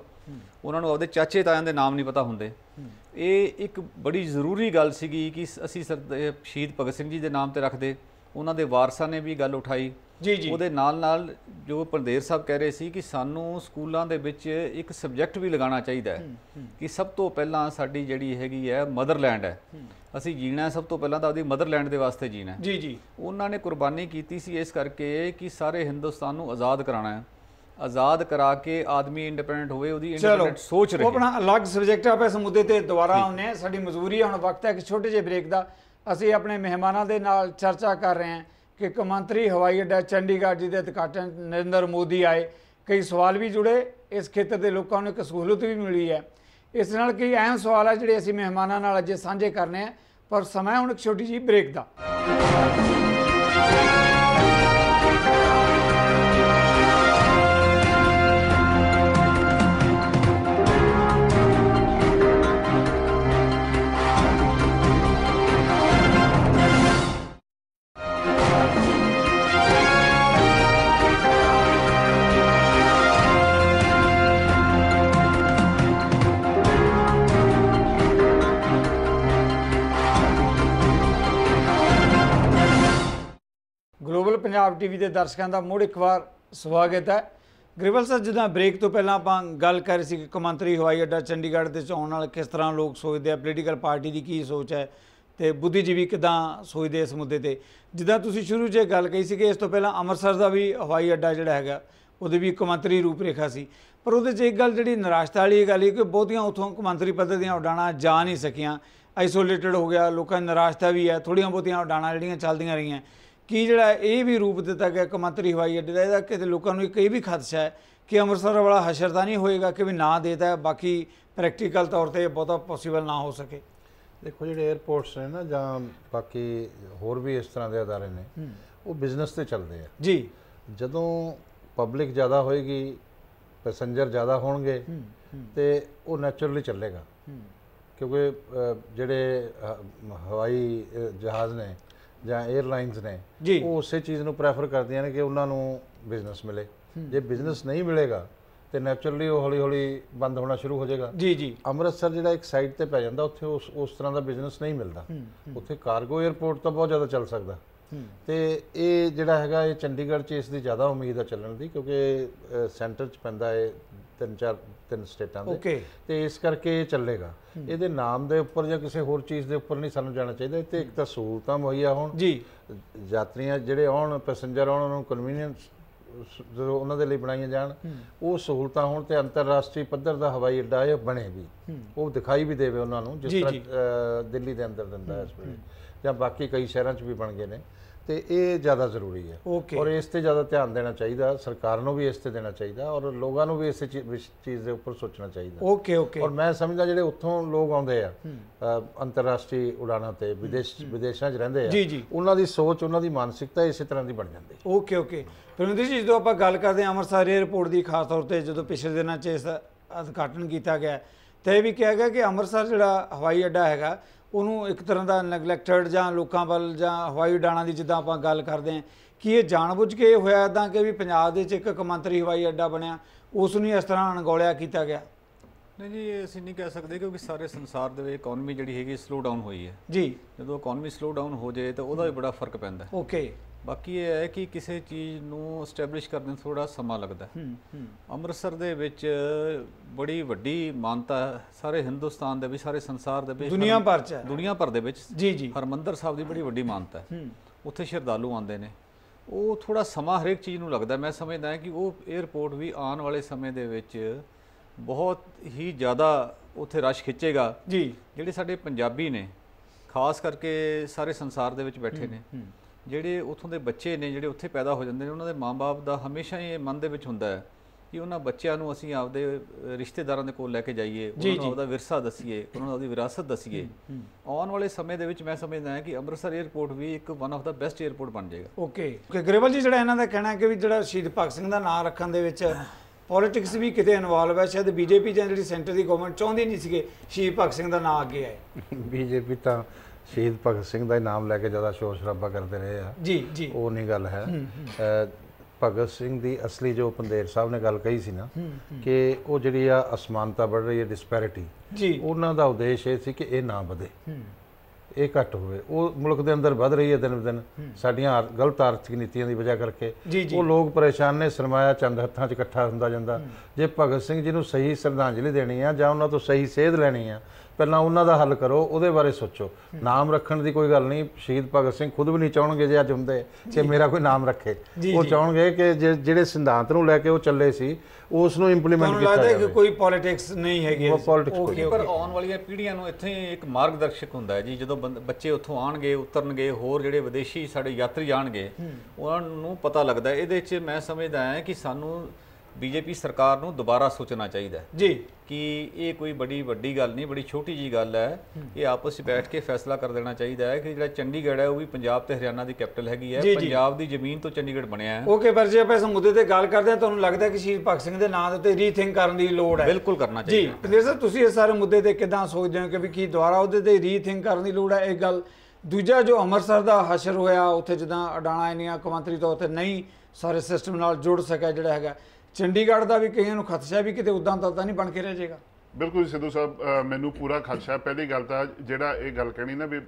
ਉਹਨਾਂ ਨੂੰ ਆਪਦੇ ਚਾਚੇ ਤਾਇਆਂ ਦੇ ਨਾਮ ਨਹੀਂ ਪਤਾ ਹੁੰਦੇ ਇਹ ਇੱਕ ਬੜੀ ਜ਼ਰੂਰੀ ਗੱਲ ਸੀਗੀ ਕਿ ਅਸੀਂ ਸ਼ਹੀਦ ਭਗਤ ਸਿੰਘ ਜੀ ਦੇ ਨਾਮ ਤੇ ਰੱਖਦੇ ਉਹਨਾਂ ਦੇ ਵਾਰਸਾਂ ਨੇ ਵੀ ਗੱਲ ਉਠਾਈ ਜੀ ਜੀ ਉਹਦੇ ਨਾਲ ਨਾਲ ਜੋ ਪ੍ਰਦੇਸ਼ ਸਾਹਿਬ ਕਹਿ ਰਹੇ ਸੀ ਕਿ ਸਾਨੂੰ ਸਕੂਲਾਂ ਦੇ ਵਿੱਚ ਇੱਕ ਸਬਜੈਕਟ ਵੀ ਲਗਾਉਣਾ ਚਾਹੀਦਾ ਹੈ ਕਿ ਸਭ ਤੋਂ ਪਹਿਲਾਂ ਸਾਡੀ ਜਿਹੜੀ ਹੈਗੀ ਹੈ ਮਦਰਲੈਂਡ ਹੈ ਅਸੀਂ ਜੀਣਾ ਸਭ ਤੋਂ ਪਹਿਲਾਂ ਤਾਂ ਉਹਦੀ ਮਦਰਲੈਂਡ ਦੇ ਵਾਸਤੇ ਜੀਣਾ ਜੀ ਜੀ ਉਹਨਾਂ ਨੇ ਕੁਰਬਾਨੀ ਕੀਤੀ ਸੀ ਇਸ ਕਰਕੇ ਕਿ ਸਾਰੇ ਹਿੰਦੁਸਤਾਨ ਨੂੰ ਆਜ਼ਾਦ ਕਰਾਣਾ ਹੈ ਆਜ਼ਾਦ ਕਰਾ ਕੇ ਆਦਮੀ ਇੰਡੀਪੈਂਡੈਂਟ ਹੋਵੇ ਉਹਦੀ ਇੰਡੀਪੈਂਡੈਂਟ ਸੋਚ ਰਹੇ ਆਪਣਾ ਅਲੱਗ ਸਬਜੈਕਟ ਆਪ ਇਸ ਮੁੱਦੇ ਤੇ ਦੁਬਾਰਾ ਆਉਨੇ ਸਾਡੀ ਮਜ਼ਬੂਰੀ ਹੁਣ ਵਕਤ ਹੈ ਕਿ ਛੋਟੇ ਜਿਹੇ ਬ੍ਰੇਕ ਦਾ ਅਸੀਂ ਆਪਣੇ ਮਹਿਮਾਨਾਂ ਦੇ ਨਾਲ ਚਰਚਾ ਕਰ ਰਹੇ ਹਾਂ ਕਿ ਕਮੰਤਰੀ ਹਵਾਈ ਅੱਡਾ ਚੰਡੀਗੜ੍ਹ ਜੀ ਦੇ ਉਦਘਾਟਨ ਨਰਿੰਦਰ ਮੋਦੀ ਆਏ ਕਈ ਸਵਾਲ ਵੀ ਜੁੜੇ ਇਸ ਖੇਤਰ ਦੇ ਲੋਕਾਂ ਨੂੰ ਇੱਕ ਸਹੂਲਤ ਵੀ ਮਿਲੀ ਹੈ ਇਸ ਨਾਲ ਕਈ ਅਹਿਮ ਸਵਾਲ ਆ ਜਿਹੜੇ ਅਸੀਂ ਮਹਿਮਾਨਾਂ ਨਾਲ ਅੱਜ ਸਾਂਝੇ ਕਰਨੇ ਆ ਪਰ ਸਮਾਂ ਹੁਣ ਇੱਕ ਛੋਟੀ ਜੀ ਬ੍ਰੇਕ ਦਾ ਪੰਜਾਬ ਟੀਵੀ ਦੇ ਦਰਸ਼ਕਾਂ ਦਾ ਮੁੜ ਇੱਕ ਵਾਰ ਸਵਾਗਤ ਹੈ ਗ੍ਰਿਵਲ ਸਰ ਜਿੱਦਾਂ ਬ੍ਰੇਕ ਤੋਂ ਪਹਿਲਾਂ ਆਪਾਂ ਗੱਲ ਕਰ ਰਹੇ ਸੀ ਕਿ ਕਮੰਤਰੀ ਹਵਾਈ ਅੱਡਾ ਚੰਡੀਗੜ੍ਹ ਦੇ ਚੋਣ ਨਾਲ ਕਿਸ ਤਰ੍ਹਾਂ ਲੋਕ ਸੋਚਦੇ ਆ ਪੋਲੀਟੀਕਲ ਪਾਰਟੀ ਦੀ ਕੀ ਸੋਚ ਹੈ ਤੇ ਬੁੱਧੀਜੀਵੀ ਕਿਦਾਂ ਸੋਚਦੇ ਇਸ ਮੁੱਦੇ ਤੇ ਜਿੱਦਾਂ ਤੁਸੀਂ ਸ਼ੁਰੂ 'ਚ ਗੱਲ ਕਹੀ ਸੀ ਕਿ ਇਸ ਤੋਂ ਪਹਿਲਾਂ ਅੰਮ੍ਰਿਤਸਰ ਦਾ ਵੀ ਹਵਾਈ ਅੱਡਾ ਜਿਹੜਾ ਹੈਗਾ ਉਹਦੇ ਵੀ ਕਮੰਤਰੀ ਰੂਪਰੇਖਾ ਸੀ ਪਰ ਉਹਦੇ 'ਚ ਇੱਕ ਗੱਲ ਜਿਹੜੀ ਨਿਰਾਸ਼ਤਾ ਵਾਲੀ ਗੱਲ ਹੈ ਕਿ ਬਹੁਤੀਆਂ ਉਥੋਂ ਕਮੰਤਰੀ ਪੱਧਰ ਦੇ ਉਡਾਣਾ ਜਾ ਨਹੀਂ ਸਕੀਆਂ ਆਈਸੋਲੇਟਡ ਹੋ ਗਿਆ ਲੋਕਾਂ ਨਿਰਾਸ਼ਤਾ ਵੀ ਹੈ ਥੋੜੀਆਂ ਬਹੁਤੀਆਂ ਉਡਾਣਾ ਜਿਹੜੀਆਂ ਚੱਲਦੀਆਂ ਰਹੀਆਂ ਕਿ ਜਿਹੜਾ ਇਹ ਵੀ ਰੂਪ ਦਿੱਤਾ ਗਿਆ ਕਮੰਤਰੀ ਹਵਾਈ ਅੱਡੇ ਦਾ ਇਹਦਾ ਕਿਤੇ ਲੋਕਾਂ ਨੂੰ ਇੱਕ ਇਹ ਵੀ ਖਦਸ਼ਾ ਹੈ ਕਿ ਅੰਮ੍ਰਿਤਸਰ ਵਾਲਾ ਹਸ਼ਰ ਤਾਂ ਨਹੀਂ ਹੋਏਗਾ ਕਿ ਵੀ ਨਾ ਦੇਦਾ ਬਾਕੀ ਪ੍ਰੈਕਟੀਕਲ ਤੌਰ ਤੇ ਬਹੁਤਾ ਪੋਸੀਬਲ ਨਾ ਹੋ ਸਕੇ ਦੇਖੋ ਜਿਹੜੇ 에ਅਰਪੋਰਟਸ ਨੇ ਨਾ ਜਾਂ ਬਾਕੀ ਹੋਰ ਵੀ ਇਸ ਤਰ੍ਹਾਂ ਦੇ ادارے ਨੇ ਉਹ ਬਿਜ਼ਨਸ ਤੇ ਚੱਲਦੇ ਆ ਜੀ ਜਦੋਂ ਪਬਲਿਕ ਜ਼ਿਆਦਾ ਹੋਏਗੀ ਪੈਸੰਜਰ ਜ਼ਿਆਦਾ ਹੋਣਗੇ ਤੇ ਉਹ ਨੇਚਰਲੀ ਚੱਲੇਗਾ ਕਿਉਂਕਿ ਜਿਹੜੇ ਹਵਾਈ ਜਹਾਜ਼ ਨੇ ਜਾਂ 에ਅਰਲਾਈਨਸ ਨੇ ਉਹ ਉਸੇ ਚੀਜ਼ ਨੂੰ ਪ੍ਰੈਫਰ ਕਰਦੀਆਂ ਨੇ ਕਿ ਉਹਨਾਂ ਨੂੰ ਬਿਜ਼ਨਸ ਮਿਲੇ ਜੇ ਬਿਜ਼ਨਸ ਨਹੀਂ ਮਿਲੇਗਾ ਤੇ ਨੇਚਰਲੀ ਉਹ ਹੌਲੀ-ਹੌਲੀ ਬੰਦ ਹੋਣਾ ਸ਼ੁਰੂ ਹੋ ਜਾਏਗਾ ਜੀ ਜੀ ਅੰਮ੍ਰਿਤਸਰ ਜਿਹੜਾ ਇੱਕ ਸਾਈਡ ਤੇ ਪੈ ਜਾਂਦਾ ਉੱਥੇ ਉਸ ਉਸ ਤਰ੍ਹਾਂ ਦਾ ਬਿਜ਼ਨਸ ਨਹੀਂ ਮਿਲਦਾ ਉੱਥੇ ਕਾਰਗੋ 에ਅਰਪੋਰਟ ਤਾਂ ਬਹੁਤ ਜ਼ਿਆਦਾ ਚੱਲ ਸਕਦਾ ਤੇ ਇਹ ਜਿਹੜਾ ਹੈਗਾ ਇਹ ਚੰਡੀਗੜ੍ਹ 'ਚ ਇਸ ਦੀ ਜ਼ਿਆਦਾ ਉਮੀਦ ਆ ਚੱਲਣ ਦੀ ਕਿਉਂਕਿ ਸੈਂਟਰ 'ਚ ਪੈਂਦਾ ਹੈ ਤਿੰਨ ਚਾਰ ਤਿੰਨ ਸਟੇਟਾਂ ਦੇ ਤੇ ਇਸ ਕਰਕੇ ਇਹ ਚੱਲੇਗਾ ਇਹਦੇ ਨਾਮ ਦੇ ਉੱਪਰ ਜਾਂ ਕਿਸੇ ਹੋਰ ਚੀਜ਼ ਦੇ ਉੱਪਰ ਨਹੀਂ ਸਾਨੂੰ ਜਾਣਾ ਚਾਹੀਦਾ ਤੇ ਇੱਕ ਤਾਂ ਸਹੂਲਤਾਂ ਮੁਹੱਈਆ ਹੋਣ ਜੀ ਯਾਤਰੀਆਂ ਜਿਹੜੇ ਆਉਣ ਪੈਸੇਂਜਰ ਆਉਣ ਉਹਨਾਂ ਨੂੰ ਕਨਵੀਨੀਅੰਸ ਜਦੋਂ ਉਹਨਾਂ ਦੇ ਲਈ ਬਣਾਈਆਂ ਜਾਣ ਉਹ ਸਹੂਲਤਾਂ ਹੋਣ ਤੇ ਅੰਤਰਰਾਸ਼ਟਰੀ ਪੱਧਰ ਦਾ ਹਵਾਈ ਅੱਡਾ ਇਹ ਬਣੇ ਵੀ ਉਹ ਦਿਖਾਈ ਵੀ ਦੇਵੇ ਉਹਨਾਂ ਨੂੰ ਜਿਸ ਤਰ੍ਹਾਂ ਦਿੱਲੀ ਦੇ ਅੰਦਰ ਦਿੰਦਾ ਇਸ ਵੇਲੇ ਜਾਂ ਬਾਕੀ ਕਈ ਸ਼ਹਿਰਾਂ 'ਚ ਵੀ ਬਣ ਗਏ ਨੇ ਤੇ ਇਹ ਜ਼ਿਆਦਾ ਜ਼ਰੂਰੀ ਹੈ ਔਰ ਇਸ ਤੇ ਜ਼ਿਆਦਾ ਧਿਆਨ ਦੇਣਾ ਚਾਹੀਦਾ ਸਰਕਾਰ ਨੂੰ ਵੀ ਇਸ ਤੇ ਦੇਣਾ ਚਾਹੀਦਾ ਔਰ ਲੋਕਾਂ ਨੂੰ ਵੀ ਇਸ ਚੀਜ਼ ਦੇ ਉੱਪਰ ਸੋਚਣਾ ਚਾਹੀਦਾ ਓਕੇ ਓਕੇ ਔਰ ਮੈਂ ਸਮਝਦਾ ਜਿਹੜੇ ਉੱਥੋਂ ਲੋਕ ਆਉਂਦੇ ਆ ਅੰਤਰਰਾਸ਼ਟਰੀ ਉਡਾਨਾਂ ਤੇ ਵਿਦੇਸ਼ ਵਿਦੇਸ਼ਾਂ 'ਚ ਰਹਿੰਦੇ ਆ ਉਹਨਾਂ ਦੀ ਸੋਚ ਉਹਨਾਂ ਦੀ ਮਾਨਸਿਕਤਾ ਇਸੇ ਤਰ੍ਹਾਂ ਦੀ ਬਣ ਜਾਂਦੀ ਓਕੇ ਓਕੇ ਪਰਮਿੰਦਰ ਜੀ ਜਦੋਂ ਆਪਾਂ ਗੱਲ ਕਰਦੇ ਆ ਅੰਮ੍ਰਿਤਸਰ 에ਅਰਪੋਰਟ ਦੀ ਖਾਸ ਤੌਰ ਤੇ ਜਦੋਂ ਪਿਛਲੇ ਦਿਨਾਂ 'ਚ ਇਸ ਉਦਘਾਟਨ ਕੀਤਾ ਗਿਆ ਤੇ ਇਹ ਵੀ ਕਿਹਾ ਗਿਆ ਕਿ ਅੰਮ੍ਰਿਤਸਰ ਜਿਹੜਾ ਹਵਾਈ ਅੱਡਾ ਹੈਗਾ ਉਹਨੂੰ ਇੱਕ ਤਰ੍ਹਾਂ ਦਾ ਨੈਗਲੈਕਟਡ ਜਾਂ ਲੋਕਾਂ ਵੱਲ ਜਾਂ ਹਵਾਈ ਡਾਣਾ ਦੀ ਜਿੱਦਾਂ ਆਪਾਂ ਗੱਲ ਕਰਦੇ ਆਂ ਕਿ ਇਹ ਜਾਣਬੁੱਝ ਕੇ ਹੋਇਆ ਤਾਂ ਕਿ ਵੀ ਪੰਜਾਬ ਦੇ ਵਿੱਚ ਇੱਕ ਕਮੰਤਰੀ ਹਵਾਈ ਅੱਡਾ ਬਣਿਆ ਉਸ ਨੂੰ ਇਸ ਤਰ੍ਹਾਂ ਅਣਗੌਲਿਆ ਕੀਤਾ ਗਿਆ ਨਹੀਂ ਜੀ ਇਹ ਅਸੀਂ ਨਹੀਂ ਕਹਿ ਸਕਦੇ ਕਿਉਂਕਿ ਸਾਰੇ ਸੰਸਾਰ ਦੇ ਵਿੱਚ ਇਕਨੋਮੀ ਜਿਹੜੀ ਹੈਗੀ ਸਲੋ ਡਾਊਨ ਹੋਈ ਹੈ ਜੀ ਜਦੋਂ ਇਕਨੋਮੀ ਸਲੋ ਡਾਊਨ ਹੋ ਜਾਏ ਤਾਂ ਉਹਦਾ ਵੀ ਬੜਾ ਫਰਕ ਪੈਂਦਾ ਓਕੇ ਬਾਕੀ ਇਹ ਹੈ ਕਿ ਕਿਸੇ ਚੀਜ਼ ਨੂੰ ਸਟੈਬਲਿਸ਼ ਕਰਨ ਥੋੜਾ ਸਮਾਂ ਲੱਗਦਾ ਹੈ ਅੰਮ੍ਰਿਤਸਰ ਦੇ ਵਿੱਚ ਬੜੀ ਵੱਡੀ ਮਾਨਤਾ ਸਾਰੇ ਹਿੰਦੁਸਤਾਨ ਦੇ ਵੀ ਸਾਰੇ ਸੰਸਾਰ ਦੇ ਵਿੱਚ ਦੁਨੀਆ ਭਰ ਚ ਦੁਨੀਆ ਭਰ ਦੇ ਵਿੱਚ ਜੀ ਜੀ ਹਰਮੰਦਰ ਸਾਹਿਬ ਦੀ ਬੜੀ ਵੱਡੀ ਮਾਨਤਾ ਹੈ ਉੱਥੇ ਸ਼ਰਧਾਲੂ ਆਉਂਦੇ ਨੇ ਉਹ ਥੋੜਾ ਸਮਾਂ ਹਰੇਕ ਚੀਜ਼ ਨੂੰ ਲੱਗਦਾ ਮੈਂ ਸਮਝਦਾ ਕਿ ਉਹ 에어ਪੋਰਟ ਵੀ ਆਉਣ ਵਾਲੇ ਸਮੇਂ ਦੇ ਵਿੱਚ ਬਹੁਤ ਹੀ ਜ਼ਿਆਦਾ ਉੱਥੇ ਰਸ਼ ਖਿੱਚੇਗਾ ਜੀ ਜਿਹੜੇ ਸਾਡੇ ਪੰਜਾਬੀ ਨੇ ਖਾਸ ਕਰਕੇ ਸਾਰੇ ਸੰਸਾਰ ਦੇ ਵਿੱਚ ਬੈਠੇ ਨੇ ਜਿਹੜੇ ਉਥੋਂ ਦੇ ਬੱਚੇ ਨੇ ਜਿਹੜੇ ਉੱਥੇ ਪੈਦਾ ਹੋ ਜਾਂਦੇ ਨੇ ਉਹਨਾਂ ਦੇ ਮਾਪੇ ਦਾ ਹਮੇਸ਼ਾ ਇਹ ਮਨ ਦੇ ਵਿੱਚ ਹੁੰਦਾ ਹੈ ਕਿ ਉਹਨਾਂ ਬੱਚਿਆਂ ਨੂੰ ਅਸੀਂ ਆਪਦੇ ਰਿਸ਼ਤੇਦਾਰਾਂ ਦੇ ਕੋਲ ਲੈ ਕੇ ਜਾਈਏ ਉਹਨਾਂ ਨੂੰ ਆਪਦਾ ਵਿਰਸਾ ਦਸੀਏ ਉਹਨਾਂ ਨੂੰ ਆਪਦੀ ਵਿਰਾਸਤ ਦਸੀਏ ਆਉਣ ਵਾਲੇ ਸਮੇਂ ਦੇ ਵਿੱਚ ਮੈਂ ਸਮਝਦਾ ਹਾਂ ਕਿ ਅੰਮ੍ਰਿਤਸਰ 에ਅਰਪੋਰਟ ਵੀ ਇੱਕ one of the best airport ਬਣ ਜਾਏਗਾ ਓਕੇ ਕਿ ਗਰੇਵਾਲ ਜੀ ਜਿਹੜਾ ਇਹਨਾਂ ਦਾ ਕਹਿਣਾ ਹੈ ਕਿ ਵੀ ਜਿਹੜਾ ਸ਼ਹੀਦ ਭਗਤ ਸਿੰਘ ਦਾ ਨਾਮ ਰੱਖਣ ਦੇ ਵਿੱਚ ਪੋਲਿਟਿਕਸ ਵੀ ਕਿਤੇ ਇਨਵੋਲਵ ਹੈ ਸ਼ਾਇਦ ਬੀਜੇਪੀ ਜਾਂ ਜਿਹੜੀ ਸੈਂਟਰ ਦੀ ਗਵਰਨਮੈਂਟ ਚਾਹੁੰਦੀ ਨਹੀਂ ਸੀਗੇ ਸ਼ਹੀਦ ਭਗਤ ਸਿੰਘ ਦਾ ਨਾਮ ਅੱਗੇ ਆਏ ਬੀਜੇਪੀ ਤਾਂ ਸ਼ਹੀਦ ਭਗਤ ਸਿੰਘ ਦਾ ਹੀ ਨਾਮ ਲੈ ਕੇ ਜ਼ਿਆਦਾ ਸ਼ੋਰ ਸ਼ਰਾਬਾ ਕਰਦੇ ਰਹੇ ਆ ਜੀ ਜੀ ਉਹ ਨਹੀਂ ਗੱਲ ਹੈ ਭਗਤ ਸਿੰਘ ਦੀ ਅਸਲੀ ਜੋ ਪੰਦੇਰ ਸਾਹਿਬ ਨੇ ਗੱਲ ਕਹੀ ਸੀ ਨਾ ਕਿ ਉਹ ਜਿਹੜੀ ਆ ਅਸਮਾਨਤਾ ਵੱਧ ਰਹੀ ਹੈ ਡਿਸਪੈਰਿਟੀ ਜੀ ਉਹਨਾਂ ਦਾ ਉਦੇਸ਼ ਇਹ ਸੀ ਕਿ ਇਹ ਨਾ ਵਧੇ ਇਹ ਘਟ ਹੋਵੇ ਉਹ ਮੁਲਕ ਦੇ ਅੰਦਰ ਵੱਧ ਰਹੀ ਹੈ ਦਿਨ ਦਿਨ ਸਾਡੀਆਂ ਗਲਤ ਆਰਥਿਕ ਨੀਤੀਆਂ ਦੀ ਵਜ੍ਹਾ ਕਰਕੇ ਉਹ ਲੋਕ ਪਰੇਸ਼ਾਨ ਨੇ ਸਰਮਾਇਆ ਚੰਦ ਹੱਥਾਂ 'ਚ ਇਕੱਠਾ ਹੁੰਦਾ ਜਾਂਦਾ ਜੇ ਭਗਤ ਸਿੰਘ ਜੀ ਨੂੰ ਸਹੀ ਸ਼ਰਧਾਂਜਲੀ ਦੇਣੀ ਆ ਜਾਂ ਉਹਨਾਂ ਤੋਂ ਸਹੀ ਸੇਧ ਲੈਣੀ ਆ ਪਹਿਲਾਂ ਉਹਨਾਂ ਦਾ ਹੱਲ ਕਰੋ ਉਹਦੇ ਬਾਰੇ ਸੋਚੋ ਨਾਮ ਰੱਖਣ ਦੀ ਕੋਈ ਗੱਲ ਨਹੀਂ ਸ਼ਹੀਦ ਭਗਤ ਸਿੰਘ ਖੁਦ ਵੀ ਨਹੀਂ ਚਾਹਣਗੇ ਜੇ ਅੱਜ ਹੁੰਦੇ ਕਿ ਮੇਰਾ ਕੋਈ ਨਾਮ ਰੱਖੇ ਉਹ ਚਾਹਣਗੇ ਕਿ ਜਿਹੜੇ ਸਿਧਾਂਤ ਨੂੰ ਲੈ ਕੇ ਉਹ ਚੱਲੇ ਸੀ ਉਸ ਨੂੰ ਇੰਪਲੀਮੈਂਟ ਕੀਤਾ ਜਾਵੇ ਲੱਗਦਾ ਕਿ ਕੋਈ ਪੋਲਿਟਿਕਸ ਨਹੀਂ ਹੈਗੀ ਉਹ ਪੋਲਿਟਿਕਸ ਪਰ ਆਉਣ ਵਾਲੀਆਂ ਪੀੜ੍ਹੀਆਂ ਨੂੰ ਇੱਥੇ ਇੱਕ ਮਾਰਗਦਰਸ਼ਕ ਹੁੰਦਾ ਹੈ ਜੀ ਜਦੋਂ ਬੱਚੇ ਉੱਥੋਂ ਆਣਗੇ ਉਤਰਨਗੇ ਹੋਰ ਜਿਹੜੇ ਵਿਦੇਸ਼ੀ ਸਾਡੇ ਯਾਤਰੀ ਆਣਗੇ ਉਹਨਾਂ ਨੂੰ ਪਤਾ ਲੱਗਦਾ ਇਹਦੇ 'ਚ ਮੈਂ ਸਮਝਦਾ ਹਾਂ ਕਿ ਸਾਨੂੰ ਬੀਜੇਪੀ ਸਰਕਾਰ ਨੂੰ ਦੁਬਾਰਾ ਸੋਚਣਾ ਚਾਹੀਦਾ ਜੀ ਕਿ ਇਹ ਕੋਈ ਬੜੀ ਵੱਡੀ ਗੱਲ ਨਹੀਂ ਬੜੀ ਛੋਟੀ ਜੀ ਗੱਲ ਹੈ ਇਹ ਆਪਸ ਵਿੱਚ ਬੈਠ ਕੇ ਫੈਸਲਾ ਕਰ ਦੇਣਾ ਚਾਹੀਦਾ ਹੈ ਕਿ ਜਿਹੜਾ ਚੰਡੀਗੜ੍ਹ ਹੈ ਉਹ ਵੀ ਪੰਜਾਬ ਤੇ ਹਰਿਆਣਾ ਦੀ ਕੈਪੀਟਲ ਹੈਗੀ ਹੈ ਪੰਜਾਬ ਦੀ ਜ਼ਮੀਨ ਤੋਂ ਚੰਡੀਗੜ੍ਹ ਬਣਿਆ ਹੈ ਓਕੇ ਪਰ ਜੇ ਆਪਾਂ ਇਸ ਮੁੱਦੇ ਤੇ ਗੱਲ ਕਰਦੇ ਹਾਂ ਤੁਹਾਨੂੰ ਲੱਗਦਾ ਕਿ ਸ਼ੀਰ ਭਗਤ ਸਿੰਘ ਦੇ ਨਾਂ ਦੇ ਉੱਤੇ ਰੀਥਿੰਕ ਕਰਨ ਦੀ ਲੋੜ ਹੈ ਬਿਲਕੁਲ ਕਰਨਾ ਚਾਹੀਦਾ ਜੀ ਪਿੰਦਰ ਸਰ ਤੁਸੀਂ ਇਸ ਸਾਰੇ ਮੁੱਦੇ ਤੇ ਕਿਦਾਂ ਸੋਚਦੇ ਹੋ ਕਿ ਵੀ ਕੀ ਦੁਬਾਰਾ ਉਹਦੇ ਤੇ ਰੀਥਿੰਕ ਕਰਨ ਦੀ ਲੋੜ ਹੈ ਇਹ ਗੱਲ ਦੂਜਾ ਜੋ ਅੰਮ੍ਰਿਤਸਰ ਦਾ ਹਸ਼ਰ ਹੋਇਆ ਉੱਥੇ ਜਦਾਂ ਅਡਾਣਾ ਇਨੀਆਂ ਕਮੰਤਰੀ ਤੌਰ ਤੇ ਨਹੀਂ ਸਾਰੇ ਸਿਸਟਮ ਨਾਲ ਜੁੜ ਸਕਿਆ ਜਿਹੜਾ ਹੈਗਾ ਚੰਡੀਗੜ੍ਹ ਦਾ ਵੀ ਕਈਆਂ ਨੂੰ ਖਤਸ਼ਾ ਵੀ ਕਿਤੇ ਉਦਾਂ ਤਾਂ ਨਹੀਂ ਬਣ ਕੇ ਰਹਿ ਜਾਏਗਾ ਬਿਲਕੁਲ ਸਿੱਧੂ ਸਾਹਿਬ ਮੈਨੂੰ ਪੂਰਾ ਖਤਸ਼ਾ ਪਹਿਲੀ ਗੱਲ ਤਾਂ ਜਿਹੜਾ ਇਹ ਗੱਲ ਕਹਿਣੀ ਨਾ ਵੀ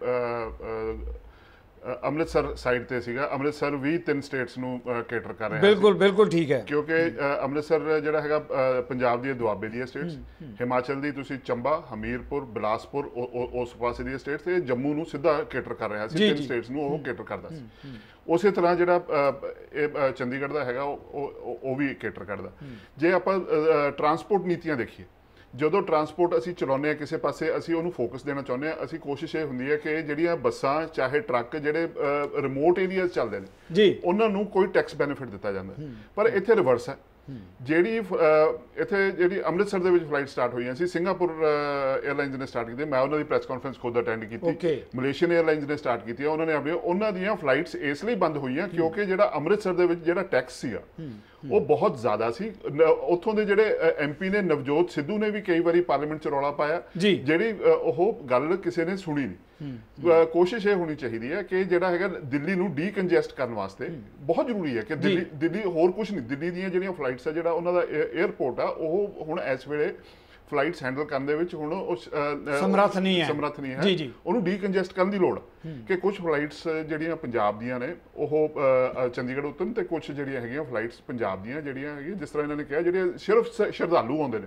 ਅੰਮ੍ਰਿਤਸਰ ਸਾਈਡ ਤੇ ਸੀਗਾ ਅੰਮ੍ਰਿਤਸਰ ਵੀ ਤਿੰਨ ਸਟੇਟਸ ਨੂੰ ਕੇਟਰ ਕਰ ਰਿਹਾ ਬਿਲਕੁਲ ਬਿਲਕੁਲ ਠੀਕ ਹੈ ਕਿਉਂਕਿ ਅੰਮ੍ਰਿਤਸਰ ਜਿਹੜਾ ਹੈਗਾ ਪੰਜਾਬ ਦੀ ਦੁਆਬੇ ਦੀ ਸਟੇਟਸ ਹਿਮਾਚਲ ਦੀ ਤੁਸੀਂ ਚੰਬਾ ਹਮੀਰਪੁਰ ਬਲਾਸਪੁਰ ਉਸ ਪਾਸੇ ਦੀ ਸਟੇਟਸ ਤੇ ਜੰਮੂ ਨੂੰ ਸਿੱਧਾ ਕੇਟਰ ਕਰ ਰਿਹਾ ਸੀ ਤਿੰਨ ਸਟੇਟਸ ਨੂੰ ਉਹ ਕੇਟਰ ਕਰਦਾ ਸੀ ਉਸੇ ਤਰ੍ਹਾਂ ਜਿਹੜਾ ਇਹ ਚੰਡੀਗੜ੍ਹ ਦਾ ਹੈਗਾ ਉਹ ਉਹ ਵੀ ਕੇਟਰ ਕਰਦਾ ਜੇ ਆਪਾਂ ਟਰਾਂਸਪੋਰਟ ਨੀਤੀਆਂ ਦੇਖੀਏ ਜਦੋਂ ਟਰਾਂਸਪੋਰਟ ਅਸੀਂ ਚਲਾਉਂਦੇ ਆ ਕਿਸੇ ਪਾਸੇ ਅਸੀਂ ਉਹਨੂੰ ਫੋਕਸ ਦੇਣਾ ਚਾਹੁੰਦੇ ਆ ਅਸੀਂ ਕੋਸ਼ਿਸ਼ ਇਹ ਹੁੰਦੀ ਹੈ ਕਿ ਜਿਹੜੀਆਂ ਬੱਸਾਂ ਚਾਹੇ ਟਰੱਕ ਜਿਹੜੇ ਰਿਮੋਟ ਏਰੀਆਜ਼ ਚੱਲਦੇ ਨੇ ਜੀ ਉਹਨਾਂ ਨੂੰ ਕੋਈ ਟੈਕਸ ਬੈਨੀਫਿਟ ਦਿੱਤਾ ਜਾਂਦਾ ਪਰ ਇੱਥੇ ਰਿਵਰਸ ਹੈ ਜਿਹੜੀ ਇੱਥੇ ਜਿਹੜੀ ਅੰਮ੍ਰਿਤਸਰ ਦੇ ਵਿੱਚ ਫਲਾਈਟ ਸਟਾਰਟ ਹੋਈਆਂ ਸੀ ਸਿੰਗਾਪੁਰ 에ਅਰਲਾਈਨਸ ਨੇ ਸਟਾਰਟ ਕੀਤੀ ਮੈਂ ਉਹਨਾਂ ਦੀ ਪ੍ਰੈਸ ਕਾਨਫਰੰਸ ਖੁਦ ਅਟੈਂਡ ਕੀਤੀ ਮਲੇਸ਼ੀਅਨ 에ਅਰਲਾਈਨਸ ਨੇ ਸਟਾਰਟ ਕੀਤੀ ਉਹਨਾਂ ਨੇ ਆਪਣੀ ਉਹਨਾਂ ਦੀਆਂ ਫਲਾਈਟਸ ਇਸ ਲਈ ਬੰਦ ਹੋਈਆਂ ਕਿਉਂਕਿ ਜਿਹੜਾ ਅੰਮ੍ਰਿਤਸਰ ਦੇ ਵਿੱਚ ਜਿਹੜਾ ਟੈਕਸ ਸੀਗਾ ਉਹ ਬਹੁਤ ਜ਼ਿਆਦਾ ਸੀ ਉੱਥੋਂ ਦੇ ਜਿਹੜੇ ਐਮਪੀ ਨੇ ਨਵਜੋਤ ਸਿੱਧੂ ਨੇ ਵੀ ਕਈ ਵਾਰੀ ਪਾਰਲੀਮੈਂਟ 'ਚ ਰੌਲਾ ਪਾਇਆ ਜਿਹੜੀ ਉਹ ਗੱਲ ਕਿਸੇ ਨੇ ਸੁਣੀ ਨਹੀਂ ਕੋਸ਼ਿਸ਼ ਇਹ ਹੋਣੀ ਚਾਹੀਦੀ ਹੈ ਕਿ ਜਿਹੜਾ ਹੈਗਾ ਦਿੱਲੀ ਨੂੰ ਡੀਕੰਜੈਸਟ ਕਰਨ ਵਾਸਤੇ ਬਹੁਤ ਜ਼ਰੂਰੀ ਹੈ ਕਿ ਦਿੱਲੀ ਦਿੱਲੀ ਹੋਰ ਕੁਝ ਨਹੀਂ ਦਿੱਲੀ ਦੀਆਂ ਜਿਹੜੀਆਂ ਫਲਾਈਟਸ ਆ ਜਿਹੜਾ ਉਹਨਾਂ ਦਾ 에ਅਰਪੋਰਟ ਆ ਉਹ ਹੁਣ ਇਸ ਵੇਲੇ ਫਲਾਈਟਸ ਹੈਂਡਲ ਕਰਨ ਦੇ ਵਿੱਚ ਹੁਣ ਉਹ ਸਮਰੱਥ ਨਹੀਂ ਹੈ ਸਮਰੱਥ ਨਹੀਂ ਹੈ ਜੀ ਜੀ ਉਹਨੂੰ ਡੀਕੰਜੈਸਟ ਕਰਨ ਦੀ ਲੋੜ ਹੈ ਕਿ ਕੁਝ ਫਲਾਈਟਸ ਜਿਹੜੀਆਂ ਪੰਜਾਬ ਦੀਆਂ ਨੇ ਉਹ ਚੰਡੀਗੜ੍ਹ ਉਤਮ ਤੇ ਕੁਝ ਜਿਹੜੀਆਂ ਹੈਗੀਆਂ ਫਲਾਈਟਸ ਪੰਜਾਬ ਦੀਆਂ ਜਿਹੜੀਆਂ ਹੈਗੀਆਂ ਜਿਸ ਤਰ੍ਹਾਂ ਇਹਨਾਂ ਨੇ ਕਿਹਾ ਜਿਹੜੀਆਂ ਸਿਰਫ ਸ਼ਰਧਾਲੂ ਆਉਂਦੇ ਨੇ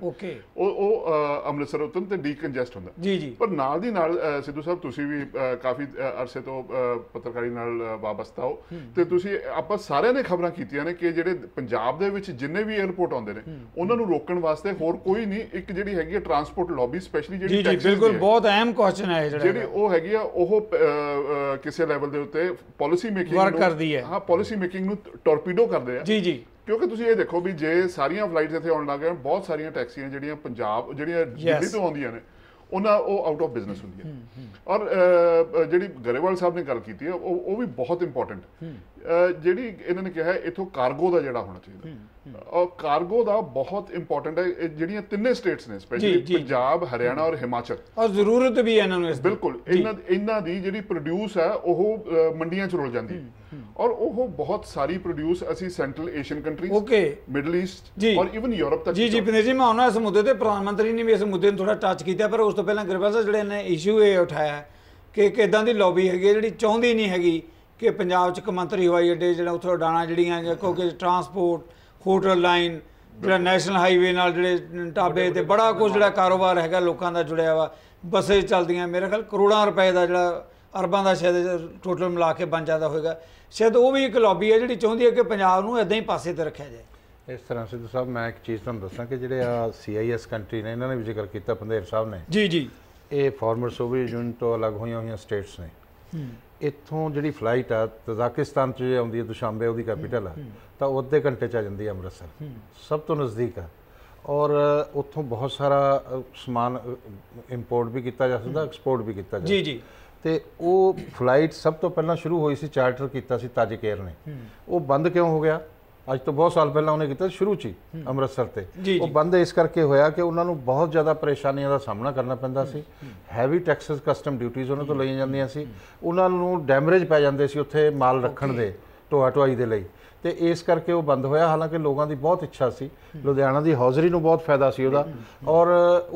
ਉਹ ਉਹ ਅੰਮ੍ਰਿਤਸਰ ਉਤਮ ਤੇ ਡੀਕੰਜੈਸਟ ਹੁੰਦਾ ਜੀ ਜੀ ਪਰ ਨਾਲ ਦੀ ਨਾਲ ਸਿੱਧੂ ਸਾਹਿਬ ਤੁਸੀਂ ਵੀ ਕਾਫੀ ਅਰਸੇ ਤੋਂ ਪੱਤਰਕਾਰੀ ਨਾਲ ਵਾਬਸਤਾ ਹੋ ਤੇ ਤੁਸੀਂ ਆਪਾਂ ਸਾਰਿਆਂ ਨੇ ਖਬਰਾਂ ਕੀਤੀਆਂ ਨੇ ਕਿ ਜਿਹੜੇ ਪੰਜਾਬ ਦੇ ਵਿੱਚ ਜਿੰਨੇ ਵੀ 에어ਪੋਰਟ ਆਉਂਦੇ ਨੇ ਉਹਨਾਂ ਨੂੰ ਰੋਕਣ ਵਾਸਤੇ ਹੋਰ ਕੋਈ ਨਹੀਂ ਇੱਕ ਜਿਹੜੀ ਹੈਗੀ ਟਰਾਂਸਪੋਰਟ ਲੌਬੀ ਸਪੈਸ਼ਲੀ ਜਿਹੜੀ ਜੀ ਬਿਲਕੁਲ ਬਹੁਤ ਅਹਿਮ ਕੁਐਸਚਨ ਹੈ ਜਿਹੜਾ ਜਿਹੜੀ ਉਹ ਹੈਗੀ ਆ ਉਹ ਕਿਸੇ ਲੈਵਲ ਦੇ ਉੱਤੇ ਪਾਲਿਸੀ ਮੇਕਿੰਗ ਵਰਕ ਕਰਦੀ ਹੈ ਹਾਂ ਪਾਲਿਸੀ ਮੇਕਿੰਗ ਨੂੰ ਟੋਰਪੀਡੋ ਕਰਦੇ ਆ ਜੀ ਜੀ ਕਿਉਂਕਿ ਤੁਸੀਂ ਇਹ ਦੇਖੋ ਵੀ ਜੇ ਸਾਰੀਆਂ ਫਲਾਈਟਸ ਇੱਥੇ ਆਉਣ ਲੱਗ ਬਹੁਤ ਸਾਰੀਆਂ ਟੈਕਸੀਆਂ ਜਿਹੜੀਆਂ ਪੰਜਾਬ ਜਿਹੜੀਆਂ ਦਿੱਲੀ ਤੋਂ ਆਉਂਦੀਆਂ ਨੇ ਉਹਨਾਂ ਉਹ ਆਊਟ ਆਫ ਬਿਜ਼ਨਸ ਹੁੰਦੀਆਂ ਔਰ ਜਿਹੜੀ ਗਰੇਵਾਲ ਸਾਹਿਬ ਨੇ ਗੱਲ ਕੀਤੀ ਹੈ ਉਹ ਉਹ ਵੀ ਬਹੁਤ ਇੰਪੋਰਟੈਂਟ ਜਿਹੜੀ ਇਹਨਾਂ ਨੇ ਕਿਹਾ ਇਥੋਂ ਕਾਰਗੋ ਦਾ ਜਿਹੜਾ ਹੋਣਾ ਚਾਹੀਦਾ ਔਰ ਕਾਰਗੋ ਦਾ ਬਹੁਤ ਇੰਪੋਰਟੈਂਟ ਹੈ ਜਿਹੜੀਆਂ ਤਿੰਨੇ ਸਟੇਟਸ ਨੇ ਸਪੈਸ਼ਲੀ ਪੰਜਾਬ ਹਰਿਆਣਾ ਔਰ ਹਿਮਾਚਲ ਔਰ ਜ਼ਰੂਰਤ ਵੀ ਹੈ ਇਹਨਾਂ ਨੂੰ ਇਸ ਬਿਲਕੁਲ ਇਹਨਾਂ ਇਹਨਾਂ ਦੀ ਜਿਹੜੀ ਪ੍ਰੋਡਿਊਸ ਹੈ ਉਹ ਮੰਡੀਆਂ 'ਚ ਰੋਲ ਜਾਂਦੀ ਔਰ ਉਹ ਬਹੁਤ ਸਾਰੀ ਪ੍ਰੋਡਿਊਸ ਅਸੀਂ central Asian countries okay middle east ਔਰ ਇਵਨ ਯੂਰਪ ਤੱਕ ਜੀ ਜੀ ਪਨੇਰ ਜੀ ਮੈਂ ਉਹਨਾਂ ਇਸ ਮੁੱਦੇ ਤੇ ਪ੍ਰਧਾਨ ਮੰਤਰੀ ਨੇ ਵੀ ਇਸ ਮੁੱਦੇ ਨੂੰ ਥੋੜਾ ਟੱਚ ਕੀਤਾ ਪਰ ਉਸ ਤੋਂ ਪਹਿਲਾਂ ਗਰਵਾਲ ਸਾਹਿਬ ਜਿਹੜੇ ਨੇ ਇਸ਼ੂ ਇਹ ਉਠਾਇਆ ਕਿ ਕਿਦਾਂ ਦੀ ਲੌਬੀ ਹੈਗੀ ਜਿਹੜੀ ਚਾਹੁੰਦੀ ਨਹੀਂ ਹੈਗੀ ਕਿ ਪੰਜਾਬ 'ਚ ਕਮੰਤਰੀ ਹਵਾਈ ਅੱਡੇ ਜਿਹੜਾ ਉੱਥੇ ਡਾਣਾ ਜਿਹੜੀਆਂ ਜਾਂ ਕਿਉਂਕਿ ਟਰਾਂਸਪੋਰਟ ਹੋਟਲ ਲਾਈਨ ਜਿਹੜਾ ਨੈਸ਼ਨਲ ਹਾਈਵੇ ਨਾਲ ਜਿਹੜੇ ਟਾਬੇ ਤੇ ਬੜਾ ਕੁਝ ਜਿਹੜਾ ਕਾਰੋਬਾਰ ਹੈਗਾ ਲੋਕਾਂ ਦਾ ਜੁੜਿਆ ਵਾ ਬੱਸੇ ਚੱਲਦੀਆਂ ਮੇਰੇ ਖਿਆਲ ਕਰੋੜਾਂ ਰੁਪਏ ਦਾ ਜਿਹੜਾ ਅਰਬਾਂ ਦਾ ਸ਼ਾਇਦ ਟੋਟਲ ਮਿਲਾ ਕੇ ਬਣ ਜਾਂਦਾ ਹੋਵੇਗਾ ਸ਼ਾਇਦ ਉਹ ਵੀ ਇੱਕ ਲੌਬੀ ਹੈ ਜਿਹੜੀ ਚਾਹੁੰਦੀ ਹੈ ਕਿ ਪੰਜਾਬ ਨੂੰ ਇਦਾਂ ਹੀ ਪਾਸੇ ਤੇ ਰੱਖਿਆ ਜਾਏ ਇਸ ਤਰ੍ਹਾਂ ਸਿੱਧੂ ਸਾਹਿਬ ਮੈਂ ਇੱਕ ਚੀਜ਼ ਤੁਹਾਨੂੰ ਦੱਸਾਂ ਕਿ ਜਿਹੜੇ ਆ ਸੀਆਈਐਸ ਕੰਟਰੀ ਨੇ ਇਹਨਾਂ ਨੇ ਵੀ ਜ਼ਿਕਰ ਕੀਤਾ ਪੰਦੇਰ ਸਾਹਿਬ ਨੇ ਜੀ ਜੀ ਇਹ ਫਾਰਮਰ ਸੋਵਰੀ ਯੂਨੀਅਨ ਤੋਂ ਅਲੱਗ ਹੋਈਆਂ ਹੋਈਆਂ ਸਟੇਟਸ ਨੇ ਇੱਥੋਂ ਜਿਹੜੀ ਫਲਾਈਟ ਆ ਤਜ਼ਾਕਿਸਤਾਨ ਚ ਆਉਂਦੀ ਹੈ ਦੁਸ਼ਾਂਬੇ ਉਹਦੀ ਕੈਪੀਟਲ ਆ ਤਾਂ ਉਹ ਅੱਧੇ ਘੰਟੇ ਚ ਆ ਜਾਂਦੀ ਹੈ ਅੰਮ੍ਰਿਤਸਰ ਸਭ ਤੋਂ ਨਜ਼ਦੀਕ ਆ ਔਰ ਉੱਥੋਂ ਬਹੁਤ ਸਾਰਾ ਸਮਾਨ ਇੰਪੋਰਟ ਵੀ ਕੀਤਾ ਜਾ ਸਕਦਾ ਐਕਸਪੋਰਟ ਵੀ ਕੀਤਾ ਜਾ ਜੀ ਜੀ ਤੇ ਉਹ ਫਲਾਈਟ ਸਭ ਤੋਂ ਪਹਿਲਾਂ ਸ਼ੁਰੂ ਹੋਈ ਸੀ ਚਾਰਟਰ ਕੀਤਾ ਸੀ ਤਾਜਿਕ ਕੇਰ ਨੇ ਉਹ ਬੰਦ ਕਿਉਂ ਹੋ ਗਿਆ ਅੱਜ ਤੋਂ ਬਹੁਤ ਸਾਲ ਪਹਿਲਾਂ ਉਹਨੇ ਕੀਤਾ ਸ਼ੁਰੂ ਚ ਅੰਮ੍ਰਿਤਸਰ ਤੇ ਉਹ ਬੰਦ ਇਸ ਕਰਕੇ ਹੋਇਆ ਕਿ ਉਹਨਾਂ ਨੂੰ ਬਹੁਤ ਜ਼ਿਆਦਾ ਪਰੇਸ਼ਾਨੀਆਂ ਦਾ ਸਾਹਮਣਾ ਕਰਨਾ ਪੈਂਦਾ ਸੀ ਹੈਵੀ ਟੈਕਸਸ ਕਸਟਮ ਡਿਊਟੀਆਂ ਉਹਨਾਂ ਤੋਂ ਲਈਆਂ ਜਾਂਦੀਆਂ ਸੀ ਉਹਨਾਂ ਨੂੰ ਡੈਮੇਜ ਪੈ ਜਾਂਦੇ ਸੀ ਉੱਥੇ ਮਾਲ ਰੱਖਣ ਦੇ ਢੋਆ ਢੋਆਈ ਦੇ ਲਈ ਤੇ ਇਸ ਕਰਕੇ ਉਹ ਬੰਦ ਹੋਇਆ ਹਾਲਾਂਕਿ ਲੋਕਾਂ ਦੀ ਬਹੁਤ ਇੱਛਾ ਸੀ ਲੁਧਿਆਣਾ ਦੀ ਹੌਜ਼ਰੀ ਨੂੰ ਬਹੁਤ ਫਾਇਦਾ ਸੀ ਉਹਦਾ ਔਰ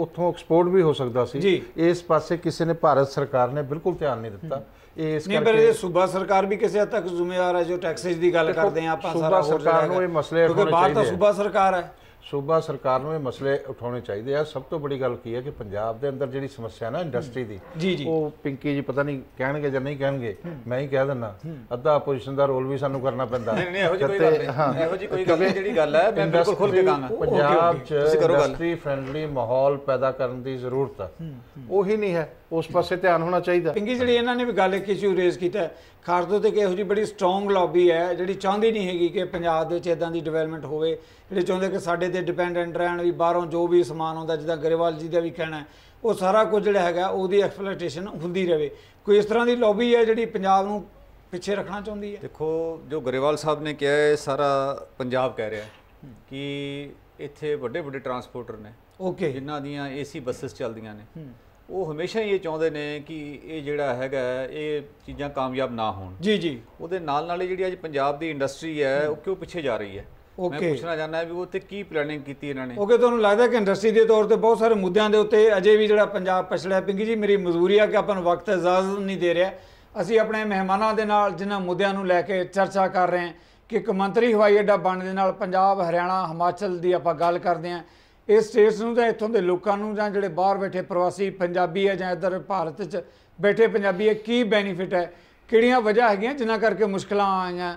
ਉੱਥੋਂ ਐਕਸਪੋਰਟ ਵੀ ਹੋ ਸਕਦਾ ਸੀ ਇਸ ਪਾਸੇ ਕਿਸੇ ਨੇ ਭਾਰਤ ਸਰਕਾਰ ਨੇ ਬਿਲਕੁਲ ਧਿਆਨ ਨਹੀਂ ਦਿੱਤਾ ਇਸ ਕਰਕੇ ਨਹੀਂ ਪਰ ਇਹ ਸੂਬਾ ਸਰਕਾਰ ਵੀ ਕਿਸੇ ਹੱਦ ਤੱਕ ਜ਼ਿੰਮੇਵਾਰ ਹੈ ਜੋ ਟੈਕਸਿਸ ਦੀ ਗੱਲ ਕਰਦੇ ਆ ਆਪਾਂ ਸਾਰਾ ਹੋਰ ਸਰਕਾਰ ਨੂੰ ਇਹ ਮਸਲੇ ਉਠਾਉਣੇ ਚਾਹੀਦੇ ਕਿਉਂਕਿ ਤਾਂ ਸੂਬਾ ਸਰਕਾਰ ਹੈ ਸੂਬਾ ਸਰਕਾਰ ਨੂੰ ਇਹ ਮਸਲੇ ਉਠਾਉਣੇ ਚਾਹੀਦੇ ਆ ਸਭ ਤੋਂ ਵੱਡੀ ਗੱਲ ਕੀ ਹੈ ਕਿ ਪੰਜਾਬ ਦੇ ਅੰਦਰ ਜਿਹੜੀ ਸਮੱਸਿਆ ਨਾ ਇੰਡਸਟਰੀ ਦੀ ਉਹ ਪਿੰਕੀ ਜੀ ਪਤਾ ਨਹੀਂ ਕਹਿਣਗੇ ਜਾਂ ਨਹੀਂ ਕਹਿਣਗੇ ਮੈਂ ਹੀ ਕਹਿ ਦਿੰਦਾ ਅੱਧਾ ਆਪੋਜੀਸ਼ਨ ਦਾ ਰੋਲ ਵੀ ਸਾਨੂੰ ਕਰਨਾ ਪੈਂਦਾ ਨਹੀਂ ਨਹੀਂ ਇਹੋ ਜੀ ਕੋਈ ਗੱਲ ਨਹੀਂ ਇਹੋ ਜੀ ਕੋਈ ਗੱਲ ਨਹੀਂ ਜਿਹੜੀ ਗੱਲ ਹੈ ਮੈਂ ਬਿਲਕੁਲ ਖੁੱਲ ਕੇ ਕਹਾਂਗਾ ਪੰਜਾਬ 'ਚ ਇੰਡਸਟਰੀ ਫ੍ਰੈਂਡਲੀ ਮਾਹੌਲ ਪੈਦਾ ਕਰਨ ਦੀ ਜ਼ਰੂਰਤ ਹੈ ਉਹੀ ਨਹੀਂ ਹੈ ਉਸ ਪਾਸੇ ਧਿਆਨ ਹੋਣਾ ਚਾਹੀਦਾ ਪਿੰਗੀ ਜਿਹੜੀ ਇਹਨਾਂ ਨੇ ਵੀ ਗੱਲ ਇੱਕ ਇਸ਼ੂ ਰੇਜ਼ ਕੀਤਾ ਖਾਰਦੋ ਤੇ ਕਿਹੋ ਜੀ ਬੜੀ ਸਟਰੋਂਗ ਲੌਬੀ ਹੈ ਜਿਹੜੀ ਚਾਹੁੰਦੀ ਨਹੀਂ ਹੈਗੀ ਕਿ ਪੰਜਾਬ ਦੇ ਵਿੱਚ ਇਦਾਂ ਦੀ ਡਿਵੈਲਪਮੈਂਟ ਹੋਵੇ ਜਿਹੜੇ ਚਾਹੁੰਦੇ ਕਿ ਸਾਡੇ ਤੇ ਡਿਪੈਂਡੈਂਟ ਰਹਿਣ ਵੀ ਬਾਹਰੋਂ ਜੋ ਵੀ ਸਮਾਨ ਆਉਂਦਾ ਜਿੱਦਾਂ ਗਰੇਵਾਲ ਜੀ ਦਾ ਵੀ ਕਹਿਣਾ ਉਹ ਸਾਰਾ ਕੁਝ ਜਿਹੜਾ ਹੈਗਾ ਉਹਦੀ ਐਕਸਪਲੋਇਟੇਸ਼ਨ ਹੁੰਦੀ ਰਹੇ ਕੋਈ ਇਸ ਤਰ੍ਹਾਂ ਦੀ ਲੌਬੀ ਹੈ ਜਿਹੜੀ ਪੰਜਾਬ ਨੂੰ ਪਿੱਛੇ ਰੱਖਣਾ ਚਾਹੁੰਦੀ ਹੈ ਦੇਖੋ ਜੋ ਗਰੇਵਾਲ ਸਾਹਿਬ ਨੇ ਕਿਹਾ ਹੈ ਸਾਰਾ ਪੰਜਾਬ ਕਹਿ ਰਿਹਾ ਕਿ ਇੱਥੇ ਵੱਡੇ ਵੱਡੇ ਟਰਾਂਸਪੋਰਟਰ ਨੇ ਓਕੇ ਜਿਨ੍ਹਾਂ ਦੀਆਂ ਏਸੀ ਬੱਸਸ ਚੱਲਦੀਆਂ ਨੇ ਉਹ ਹਮੇਸ਼ਾ ਹੀ ਇਹ ਚਾਹੁੰਦੇ ਨੇ ਕਿ ਇਹ ਜਿਹੜਾ ਹੈਗਾ ਇਹ ਚੀਜ਼ਾਂ ਕਾਮਯਾਬ ਨਾ ਹੋਣ ਜੀ ਜੀ ਉਹਦੇ ਨਾਲ ਨਾਲ ਜਿਹੜੀ ਅੱਜ ਪੰਜਾਬ ਦੀ ਇੰਡਸਟਰੀ ਹੈ ਉਹ ਕਿਉਂ ਪਿੱਛੇ ਜਾ ਰਹੀ ਹੈ ਮੈਂ ਪੁੱਛਣਾ ਚਾਹੁੰਦਾ ਵੀ ਉਹ ਤੇ ਕੀ ਪਲੈਨਿੰਗ ਕੀਤੀ ਇਹਨਾਂ ਨੇ ਓਕੇ ਤੁਹਾਨੂੰ ਲੱਗਦਾ ਕਿ ਇੰਡਸਟਰੀ ਦੇ ਤੌਰ ਤੇ ਬਹੁਤ ਸਾਰੇ ਮੁੱਦਿਆਂ ਦੇ ਉੱਤੇ ਅਜੇ ਵੀ ਜਿਹੜਾ ਪੰਜਾਬ ਪਛੜਿਆ ਪਿੰਗੀ ਜੀ ਮੇਰੀ ਮਜ਼ਬੂਰੀ ਆ ਕਿ ਆਪਾਂ ਨੂੰ ਵਕਤ ਇਜਾਜ਼ਤ ਨਹੀਂ ਦੇ ਰਿਹਾ ਅਸੀਂ ਆਪਣੇ ਮਹਿਮਾਨਾਂ ਦੇ ਨਾਲ ਜਿਨ੍ਹਾਂ ਮੁੱਦਿਆਂ ਨੂੰ ਲੈ ਕੇ ਚਰਚਾ ਕਰ ਰਹੇ ਹਾਂ ਕਿ ਇੱਕ ਮੰਤਰੀ ਹਵਾਈ ਅੱਡਾ ਬਣਨ ਦੇ ਨਾਲ ਪੰਜਾਬ ਹਰਿਆਣਾ ਹਿਮਾਚਲ ਦੀ ਆਪਾਂ ਗੱਲ ਕਰਦੇ ਹਾਂ ਇਸ ਸਟੇਟਸ ਨੂੰ ਜਾਂ ਇੱਥੋਂ ਦੇ ਲੋਕਾਂ ਨੂੰ ਜਾਂ ਜਿਹੜੇ ਬਾਹਰ ਬੈਠੇ ਪ੍ਰਵਾਸੀ ਪੰਜਾਬੀ ਹੈ ਜਾਂ ਇੱਧਰ ਭਾਰਤ 'ਚ ਬੈਠੇ ਪੰਜਾਬੀ ਹੈ ਕੀ ਬੈਨੀਫਿਟ ਹੈ ਕਿਹੜੀਆਂ ਵਜ੍ਹਾ ਹੈਗੀਆਂ ਜਿਨ੍ਹਾਂ ਕਰਕੇ ਮੁਸ਼ਕਲਾਂ ਆਈਆਂ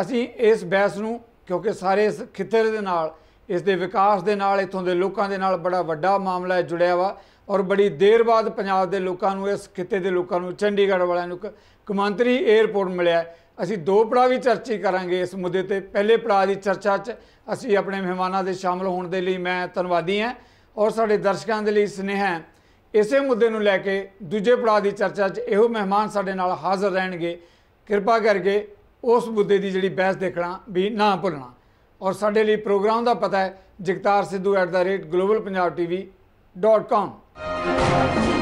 ਅਸੀਂ ਇਸ ਬੈਸ ਨੂੰ ਕਿਉਂਕਿ ਸਾਰੇ ਇਸ ਖਿੱਤੇ ਦੇ ਨਾਲ ਇਸ ਦੇ ਵਿਕਾਸ ਦੇ ਨਾਲ ਇੱਥੋਂ ਦੇ ਲੋਕਾਂ ਦੇ ਨਾਲ ਬੜਾ ਵੱਡਾ ਮਾਮਲਾ ਹੈ ਜੁੜਿਆ ਵਾ ਔਰ ਬੜੀ ਦੇਰ ਬਾਅਦ ਪੰਜਾਬ ਦੇ ਲੋਕਾਂ ਨੂੰ ਇਸ ਖਿੱਤੇ ਦੇ ਲੋਕਾਂ ਨੂੰ ਚੰਡੀਗੜ੍ਹ ਵਾਲਿਆਂ ਨੂੰ ਕਮਾਂਤਰੀ 에ਅਰਪੋਰਟ ਮਿਲਿਆ ਅਸੀਂ ਦੋ ਪੜਾਅ ਵੀ ਚਰਚੀ ਕਰਾਂਗੇ ਇਸ ਮੁੱਦੇ ਤੇ ਪਹਿਲੇ ਪੜਾਅ ਦੀ ਚਰਚਾ 'ਚ ਅਸੀਂ ਆਪਣੇ ਮਹਿਮਾਨਾਂ ਦੇ ਸ਼ਾਮਲ ਹੋਣ ਦੇ ਲਈ ਮੈਂ ਧੰਨਵਾਦੀ ਹਾਂ ਔਰ ਸਾਡੇ ਦਰਸ਼ਕਾਂ ਦੇ ਲਈ ਸਨੇਹਾ ਇਸੇ ਮੁੱਦੇ ਨੂੰ ਲੈ ਕੇ ਦੂਜੇ ਪੜਾਅ ਦੀ ਚਰਚਾ 'ਚ ਇਹੋ ਮਹਿਮਾਨ ਸਾਡੇ ਨਾਲ ਹਾਜ਼ਰ ਰਹਿਣਗੇ ਕਿਰਪਾ ਕਰਕੇ ਉਸ ਮੁੱਦੇ ਦੀ ਜਿਹੜੀ ਬਹਿਸ ਦੇਖਣਾ ਵੀ ਨਾ ਭੁੱਲਣਾ ਔਰ ਸਾਡੇ ਲਈ ਪ੍ਰੋਗਰਾਮ ਦਾ ਪਤਾ ਹੈ ਜਗਤਾਰ ਸਿੱਧੂ @globalpunjabtv.com